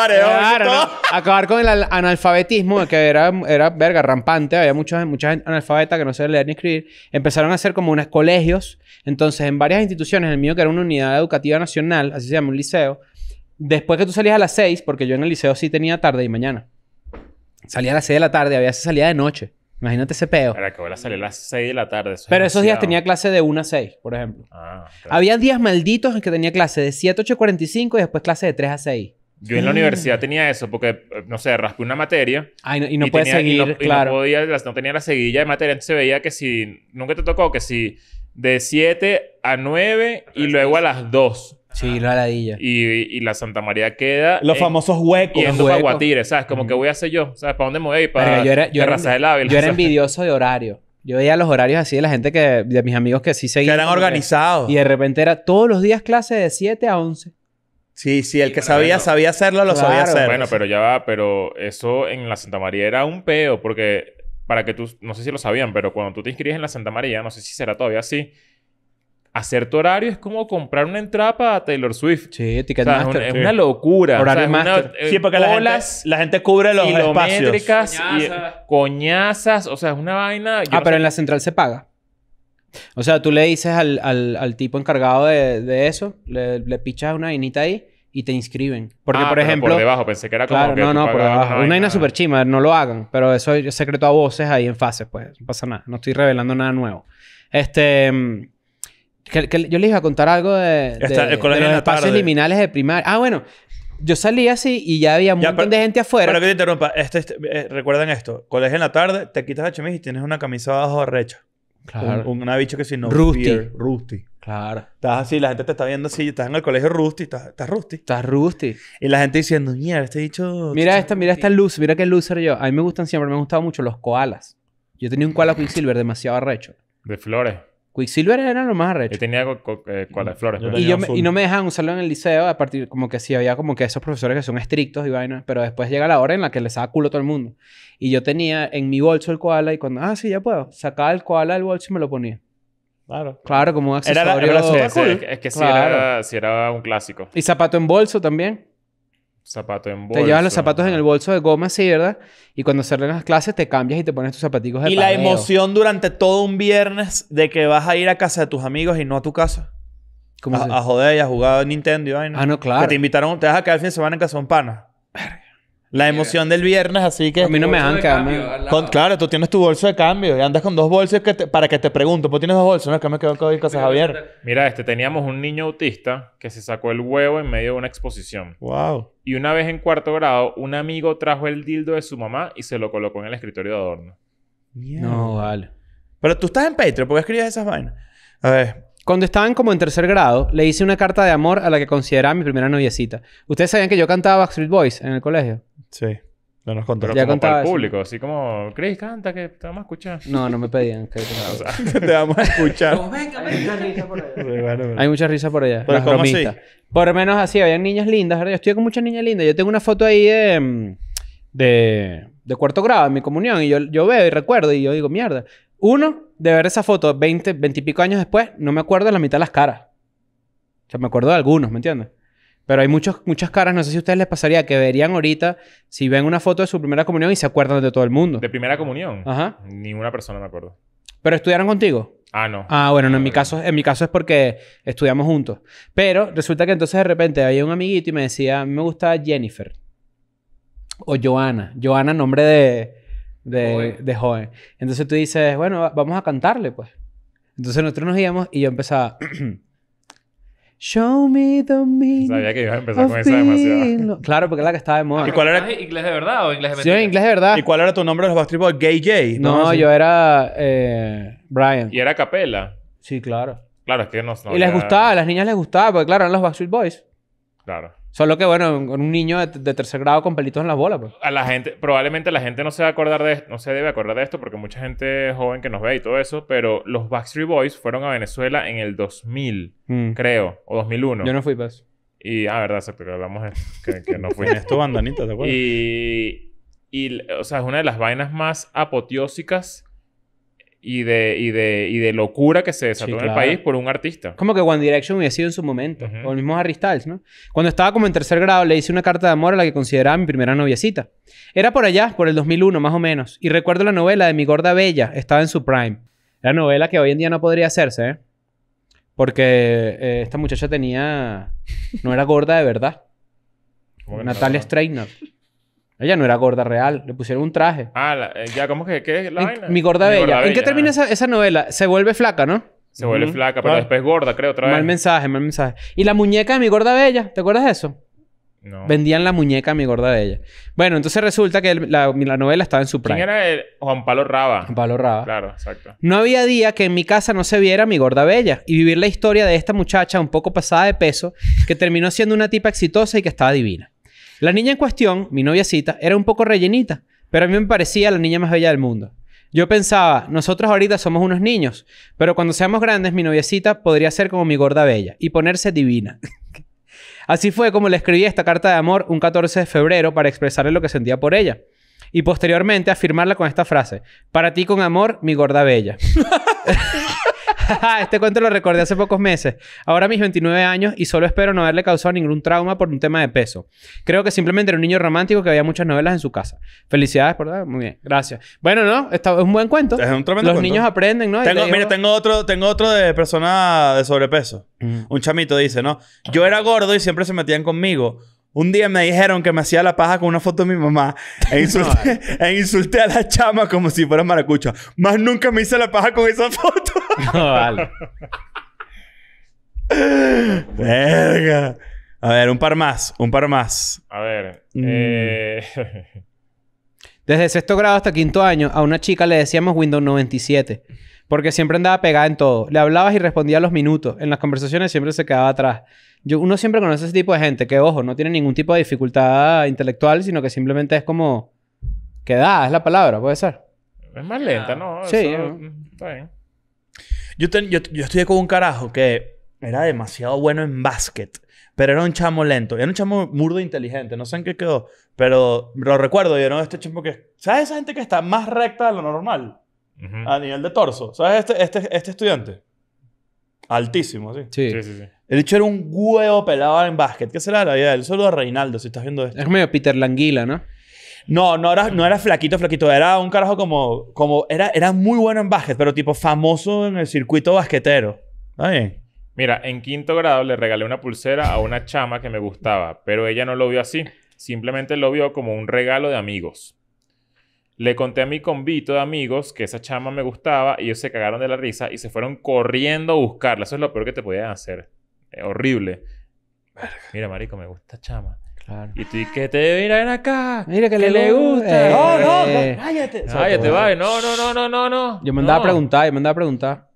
Acabar con el analfabetismo, que era, era verga, rampante. Había muchas, gente analfabetas que no sabían leer ni escribir. Empezaron a hacer como unos colegios. Entonces, en varias instituciones, el mío que era una unidad educativa nacional, así se llama, un liceo. Después que tú salías a las seis, porque yo en el liceo sí tenía tarde y mañana. Salía a las 6 de la tarde, había veces salía de noche. Imagínate ese peo. Era que a sale a las 6 de la tarde. Pero esos días tenía clase de 1 a 6, por ejemplo. Ah, Había días malditos en que tenía clase de 7 a 45 y después clase de 3 a 6. Yo en la universidad tenía eso porque, no sé, raspé una materia. Ay, y no podía seguir, claro. Y no, podía, no tenía la seguilla de materia. Entonces se veía que si... Nunca te tocó que si de 7 a 9 y luego a las 2. Sí, la ladilla. Y, y, la Santa María queda. Los famosos huecos. Yendo Guatire, ¿sabes? Como que voy a hacer yo, ¿sabes? ¿Para dónde me voy? para yo era, yo era, Yo era envidioso de horario. Yo veía los horarios así de la gente que, de mis amigos que sí seguían. Que eran organizados. Y de repente era todos los días clase de 7 a 11. Sí, sí, el que sabía, sabía hacerlo, lo sabía hacer. Bueno, pero ya va, pero eso en la Santa María era un peo, porque para que tú, no sé si lo sabían, pero cuando tú te inscribes en la Santa María, no sé si será todavía así, hacer tu horario es como comprar una entrada para Taylor Swift. Sí, Ticketmaster. es, una locura. Horario master. Eh, sí, porque la gente, la gente, cubre los kilométricas eh, Coñazas. coñazas. O sea, es una vaina... ah, pero en la central se paga. O sea, tú le dices al, tipo encargado de, eso, le, le, pichas una vainita ahí y te inscriben. Porque, ah, por ejemplo... por debajo. Pensé que era como claro, no, no, por debajo. Una vaina súper chima. No lo hagan. Pero eso es secreto a voces ahí en fases, pues. No pasa nada. No estoy revelando nada nuevo. Este... Mm, que, yo les iba a contar algo de, los pasos liminales de primaria. Ah, bueno. Yo salí así y ya había un montón de gente afuera. Pero que te interrumpa. Este, este, eh, recuerden esto. Colegio en la tarde, te quitas la chemis y tienes una camisa abajo arrecho Claro. Un, una bicha que si no... Rusty. rusty. Claro. Estás así, la gente te está viendo así. Estás en el colegio rusty. Estás, estás rusty. Estás rusty. Y la gente diciendo, mira este dicho... Mira esta, mira esta luz. Mira qué luz eres yo. A mí me gustan siempre. Me han gustado mucho los koalas. Yo tenía un koala silver demasiado arrecho. De flores silver era lo más arrecho. Eh, pues. y tenía de flores. y, no me dejaban usarlo en el liceo a partir, como que si había como que esos profesores que son estrictos y vainas, pero después llega la hora en la que les da culo a todo el mundo. Y yo tenía en mi bolso el koala y cuando, ah, sí, ya puedo, sacaba el koala del bolso y me lo ponía. Claro. Claro, como un accesorio. Es que, era, un clásico. ¿Y zapato en bolso también? Zapato en bolso. Te llevas los zapatos en el bolso de goma, sí, ¿verdad? Y cuando cerren las clases te cambias y te pones tus zapaticos de Y la emoción durante todo un viernes de que vas a ir a casa de tus amigos y no a tu casa. ¿Cómo a, a, joder y a jugar a Nintendo Ah, no, claro. Que te invitaron, te vas a quedar el fin de semana en casa de un pana. La emoción eh. del viernes, así que... A mí no me dan cambio. claro, tú tienes tu bolso de cambio y andas con dos bolsos que para que te pregunto, ¿por tienes dos bolsos? No, es que me quedo con cosas, Javier. Este, mira, este, teníamos un niño autista que se sacó el huevo en medio de una exposición. Wow. Y una vez en cuarto grado, un amigo trajo el dildo de su mamá y se lo colocó en el escritorio de adorno. No, vale. Pero tú estás en Patreon, ¿por qué escribes esas vainas? A ver, Cuando estaban como en tercer grado, le hice una carta de amor a la que consideraba mi primera noviecita. ¿Ustedes sabían que yo cantaba Backstreet Boys en el colegio? Sí. No nos contó. Pero ya como para el público, así como, Chris, canta que te vamos a escuchar. No, no me pedían que te, te vamos a escuchar. Hay mucha risa por allá. Hay mucha risa por allá. Por lo menos así, habían niñas lindas. Yo estoy con muchas niñas lindas. Yo tengo una foto ahí mm, de, de, cuarto grado en mi comunión y yo, yo veo y recuerdo y yo digo, mierda. Uno, de ver esa foto 20, 20 y pico años después, no me acuerdo la mitad de las caras. O sea, me acuerdo de algunos, ¿me entiendes? Pero hay muchos, muchas caras, no sé si a ustedes les pasaría, que verían ahorita si ven una foto de su primera comunión y se acuerdan de todo el mundo. ¿De primera comunión? Ajá. Ninguna persona me acuerdo. ¿Pero estudiaron contigo? Ah, no. Ah, bueno, en, mi caso, en mi caso es porque estudiamos juntos. Pero resulta que entonces de repente había un amiguito y me decía, me gusta Jennifer. O Joana. Joana, nombre de, joven. de joven. Entonces tú dices, bueno, vamos a cantarle, pues. Entonces nosotros nos íbamos y yo empezaba... Show me the meaning. Sabía que ibas a empezar con esa demasiado. Claro, porque es la que estaba de moda. ¿Y cuál era? ¿Inglés de verdad o inglés de Sí, inglés de verdad. ¿Y cuál era tu nombre de los Backstreet Boys? Gay No, yo era eh, Brian. ¿Y era Capela? Sí, claro. Claro, es que no. y les gustaba, a las niñas les gustaba, porque claro, eran los Backstreet Boys. Claro. Solo que, bueno, un niño de, tercer grado con pelitos en las bolas, pues. A la gente, probablemente la gente no se va a acordar de esto, no se debe acordar de esto porque mucha gente joven que nos ve y todo eso, pero los Backstreet Boys fueron a Venezuela en el 2000, mm. creo, o 2001. Yo no fui, pues. Y, ah, verdad, exacto, hablamos de, que, no fui. esto, bandanita, ¿te acuerdas? Y, y, o sea, es una de las vainas más apoteósicas y de, y de, y de locura que se desató en el país por un artista. Como que One Direction hubiera sido en su momento, o el mismo Harry ¿no? Cuando estaba como en tercer grado le hice una carta de amor a la que consideraba mi primera noviecita. Era por allá, por el 2001 más o menos, y recuerdo la novela de Mi Gorda Bella, estaba en su prime. La novela que hoy en día no podría hacerse, ¿eh? Porque eh, esta muchacha tenía... no era gorda de verdad. Natalia no? Ella no era gorda real, le pusieron un traje. Ah, eh, ya, ¿cómo que qué es la vaina? Mi gorda bella. ¿En qué termina esa, novela? Se vuelve flaca, ¿no? Se vuelve flaca, pero después gorda, creo, otra vez. Mal mensaje, mal mensaje. Y la muñeca de mi gorda bella, ¿te acuerdas de eso? No. Vendían la muñeca de mi gorda bella. Bueno, entonces resulta que la, novela estaba en su plan. era Juan Pablo Raba? Juan Pablo Raba. Claro, exacto. No había día que en mi casa no se viera mi gorda bella y vivir la historia de esta muchacha un poco pasada de peso que terminó siendo una tipa exitosa y que estaba divina. La niña en cuestión, mi noviecita, era un poco rellenita, pero a mí me parecía la niña más bella del mundo. Yo pensaba, nosotros ahorita somos unos niños, pero cuando seamos grandes, mi noviecita podría ser como mi gorda bella y ponerse divina. Así fue como le escribí esta carta de amor un 14 de febrero para expresarle lo que sentía por ella. Y posteriormente afirmarla con esta frase, para ti con amor, mi gorda bella. este cuento lo recordé hace pocos meses. Ahora mis 29 años y solo espero no haberle causado ningún trauma por un tema de peso. Creo que simplemente era un niño romántico que había muchas novelas en su casa. Felicidades, ¿verdad? Muy bien. Gracias. Bueno, ¿no? es un buen cuento. Es un tremendo Los niños aprenden, ¿no? Tengo, mira, tengo otro, tengo otro de persona de sobrepeso. Un chamito dice, ¿no? Yo era gordo y siempre se metían conmigo. Un día me dijeron que me hacía la paja con una foto de mi mamá e, e insulté, a la chama como si fuera maracucho. Más nunca me hice la paja con esa foto. no, vale. Verga. A ver, un par más, un par más. A ver. Mm. Eh. Desde sexto grado hasta quinto año, a una chica le decíamos Windows 97. Porque siempre andaba pegada en todo. Le hablabas y respondía a los minutos. En las conversaciones siempre se quedaba atrás. Yo, uno siempre conoce ese tipo de gente que, ojo, no tiene ningún tipo de dificultad intelectual, sino que simplemente es como... Que da, es la palabra, puede ser. Es más lenta, ¿no? Sí. Eso, mm, está bien. Yo, yo, estudié con un carajo que era demasiado bueno en básquet. Pero era un chamo lento. Era un chamo murdo e inteligente. No sé en qué quedó. Pero lo recuerdo. Yo, ¿no? Este chamo que... ¿Sabes esa gente que está más recta de lo normal? a nivel de torso. ¿Sabes este, este, este estudiante? Altísimo, ¿sí? Sí. sí, sí, El hecho era un huevo pelado en básquet. ¿Qué será la vida? El solo de Reinaldo, si estás viendo esto. Es medio Peter Languila, ¿no? No, no era, no era flaquito, flaquito. Era un carajo como... como era, era muy bueno en básquet, pero tipo famoso en el circuito basquetero. ¿Está Mira, en quinto grado le regalé una pulsera a una chama que me gustaba, pero ella no lo vio así. Simplemente lo vio como un regalo de amigos. Le conté a mi convito de amigos que esa chama me gustaba y ellos se cagaron de la risa y se fueron corriendo a buscarla. Eso es lo peor que te podían hacer. Eh, horrible. Mira, marico, me gusta chama. Claro. Y tú que te miran acá. Mira que, le, le, gusta. Eh, no, no, no, eh, cállate. Cállate, vaya. No, no, no, no, no, Yo me andaba a preguntar, yo me andaba a preguntar.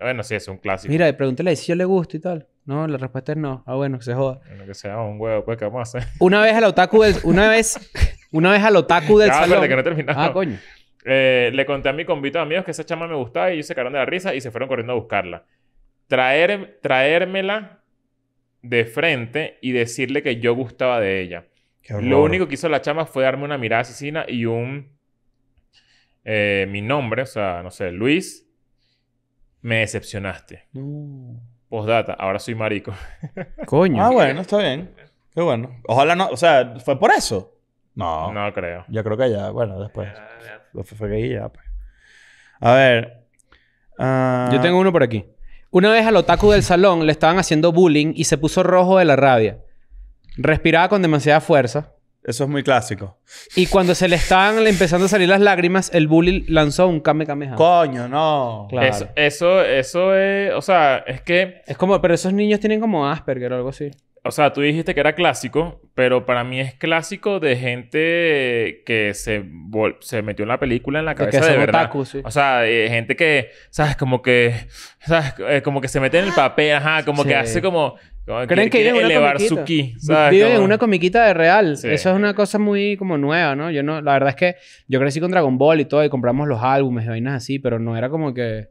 bueno, sí, es un clásico. Mira, pregúntale si yo le gusto y tal. No, la respuesta es no. Ah, bueno, que se joda. Bueno, que sea un huevo, pues, ¿qué vamos Una vez a otaku Una vez... Una vez al otaku del salón. que no Ah, coño. Eh, le conté a mi convito de amigos que esa chama me gustaba y ellos se cagaron de la risa y se fueron corriendo a buscarla. Traer, traérmela de frente y decirle que yo gustaba de ella. Lo único que hizo la chama fue darme una mirada asesina y un... Eh, mi nombre, o sea, no sé, Luis, me decepcionaste. No. Postdata, ahora soy marico. Coño. Ah, bueno, está bien. Qué bueno. Ojalá no, o sea, fue por eso. No. No creo. Yo creo que ya, bueno, después. ya, pues. A ver. Ah, Yo tengo uno por aquí. Una vez al otaku del salón le estaban haciendo bullying y se puso rojo de la rabia. Respiraba con demasiada fuerza. Eso es muy clásico. Y cuando se le estaban empezando a salir las lágrimas, el bullying lanzó un Kame Coño, no. Claro. Eso, eso, eso es. O sea, es que. Es como, pero esos niños tienen como Asperger o algo así o sea, tú dijiste que era clásico, pero para mí es clásico de gente que se, se metió en la película en la cabeza de, de verdad. sí. O sea, eh, gente que, ¿sabes? Como que, ¿sabes? Eh, como que se mete en el papel, ajá, como que hace como... Creen que, viven elevar una su ki, Viven en una comiquita de real. Eso es una cosa muy como nueva, ¿no? Yo no... La verdad es que yo crecí con Dragon Ball y todo y compramos los álbumes y vainas así, pero no era como que...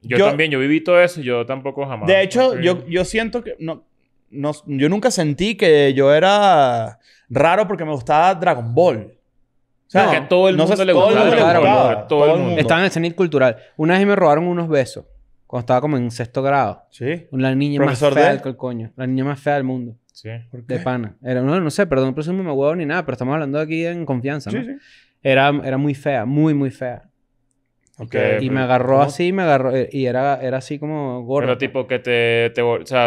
Yo, también, yo viví todo eso y yo tampoco jamás. De hecho, yo, yo siento que... No, yo nunca sentí que yo era raro porque me gustaba Dragon Ball. O sea, que todo el mundo, le, gustaba, Estaba en el cenit cultural. Una vez me robaron unos besos. Cuando estaba como en sexto grado. Sí. La niña más fea del coño. La niña más fea del mundo. Sí. De pana. no, sé, perdón, no me huevo ni nada, pero estamos hablando aquí en confianza. sí. Era, era muy fea, muy, muy fea y me agarró así, me agarró. Eh, y era, era así como gordo. Pero tipo que te. te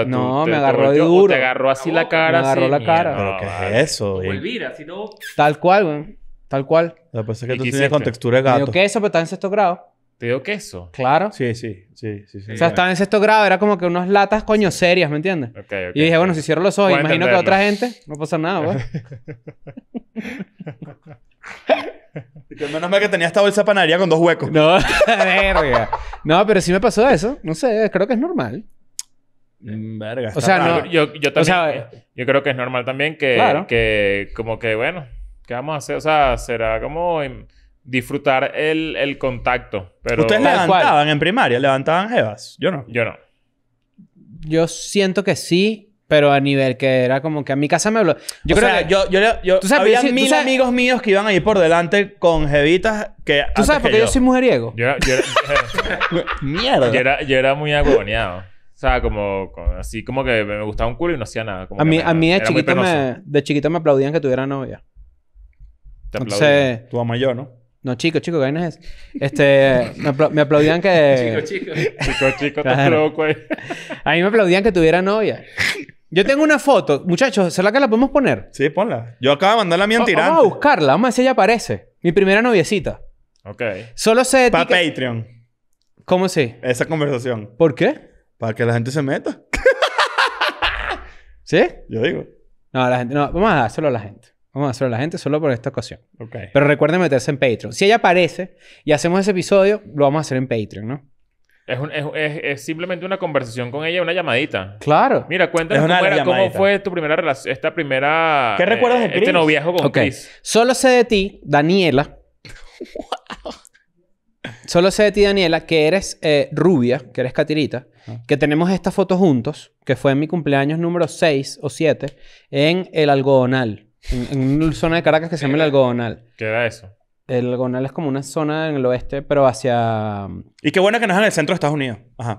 no, me agarró te duro. Te agarró así la cara. Me agarró la cara. Pero ¿qué es eso? güey. si no. Tal cual, güey. Tal cual. Lo que pasa es que tú tienes con textura de gato. Te dio queso, pero estaba en sexto grado. ¿Te dio queso? Claro. Sí, sí, sí, sí. sí o sea, estaba en sexto grado, era como que unas latas coño serias, ¿me entiendes? Ok, ok. y dije, bueno, si cierro los ojos, imagino que a otra gente no pasa nada, güey. que menos mal que tenía esta bolsa panaria con dos huecos. No, verga. No, pero sí me pasó eso. No sé, creo que es normal. Mm, verga. O sea, Yo, yo también- yo creo que es normal también que, que como que, bueno, ¿qué vamos a hacer? O sea, será como disfrutar el, el contacto. Pero ¿Ustedes levantaban en primaria? ¿Levantaban jebas? Yo no. yo no. Yo siento que sí, pero a nivel que era como que a mi casa me habló. Yo creo que... yo, yo, yo ¿tú había mil amigos míos que iban ahí por delante con jevitas que. ¿Tú sabes porque yo. soy mujeriego? Mierda. Yo era, yo era muy agoniado. O sea, como, así como que me gustaba un culo y no hacía nada. a mí, a mí de, chiquito me, de chiquito me aplaudían que tuviera novia. Te aplaudían. Tu mamá yo, ¿no? No, chico, chico, ¿qué es? Este, me, me, aplaudían que... chico, chico. Chico, chico, te provoco güey. A mí me aplaudían que tuviera novia. Yo tengo una foto, muchachos, ¿será que la podemos poner? Sí, ponla. Yo acabo de mandarla a mi en Vamos a buscarla, vamos a ver si ella aparece. Mi primera noviecita. Ok. Solo sé. Para Patreon. ¿Cómo sí? Esa conversación. ¿Por qué? Para que la gente se meta. ¿Sí? Yo digo. No, la gente, no, vamos a dárselo a la gente. Vamos a hacerlo a la gente solo por esta ocasión. Ok. Pero recuerden meterse en Patreon. Si ella aparece y hacemos ese episodio, lo vamos a hacer en Patreon, ¿no? Es, simplemente una conversación con ella, una llamadita. Claro. Mira, cuéntanos cómo, fue tu primera relación, esta primera... ¿Qué eh, recuerdas de este Chris? Este noviazgo con Solo sé de ti, Daniela. Solo sé de ti, Daniela, que eres eh, rubia, que eres catirita, ah. que tenemos esta foto juntos, que fue en mi cumpleaños número 6 o 7, en el algodonal, en, en una zona de Caracas que se llama el algodonal. ¿Qué era eso? El Algonal es como una zona en el oeste, pero hacia. Y qué bueno que no es en el centro de Estados Unidos. Ajá.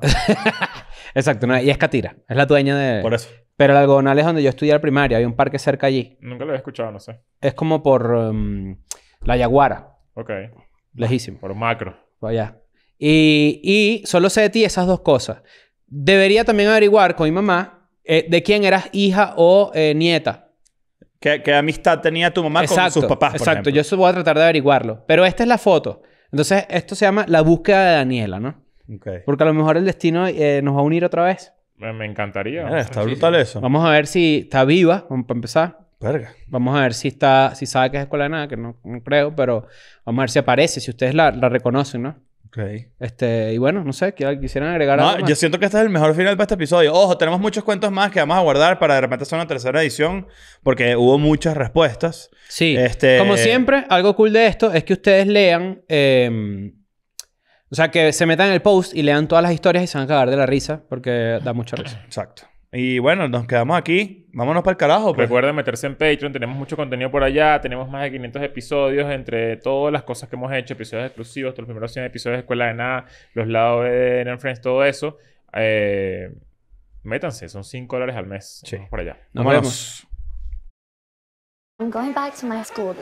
Exacto, y es Catira, es la dueña de. Por eso. Pero el Algonal es donde yo estudié al primaria, hay un parque cerca allí. Nunca lo he escuchado, no sé. Es como por em, la Yaguara. Ok. Lejísimo. Por macro. Vaya. Y, solo sé de ti esas dos cosas. Debería también averiguar con mi mamá eh, de quién eras hija o eh, nieta. ¿Qué, amistad tenía tu mamá con sus papás? Por exacto, yo eso voy a tratar de averiguarlo. Pero esta es la foto. Entonces, esto se llama la búsqueda de Daniela, ¿no? Okay. Porque a lo mejor el destino eh, nos va a unir otra vez. Me encantaría. Eh, está brutal eso. Vamos a ver si está viva, para empezar. Verga. Vamos a ver si está, si sabe que es escuela de nada, que no, creo, pero vamos a ver si aparece, si ustedes la reconocen, ¿no? Este, y bueno, no sé, quisieran agregar Yo siento que este es el mejor final para este episodio. Ojo, tenemos muchos cuentos más que vamos a guardar para de repente hacer una tercera edición, porque hubo muchas respuestas. Sí. Este... Como siempre, algo cool de esto es que ustedes lean. Em, o sea, que se metan en el post y lean todas las historias y se van a cagar de la risa, porque da mucha risa. Exacto. Y bueno, nos quedamos aquí. Vámonos para el carajo. Pues. Recuerden meterse en Patreon. Tenemos mucho contenido por allá. Tenemos más de 500 episodios entre todas las cosas que hemos hecho. Episodios exclusivos, todos los primeros 100 episodios de Escuela de Nada, los lados de Nerd todo eso. Eh, métanse. Son 5 dólares al mes. por allá. Nos, vemos. I'm going back to my school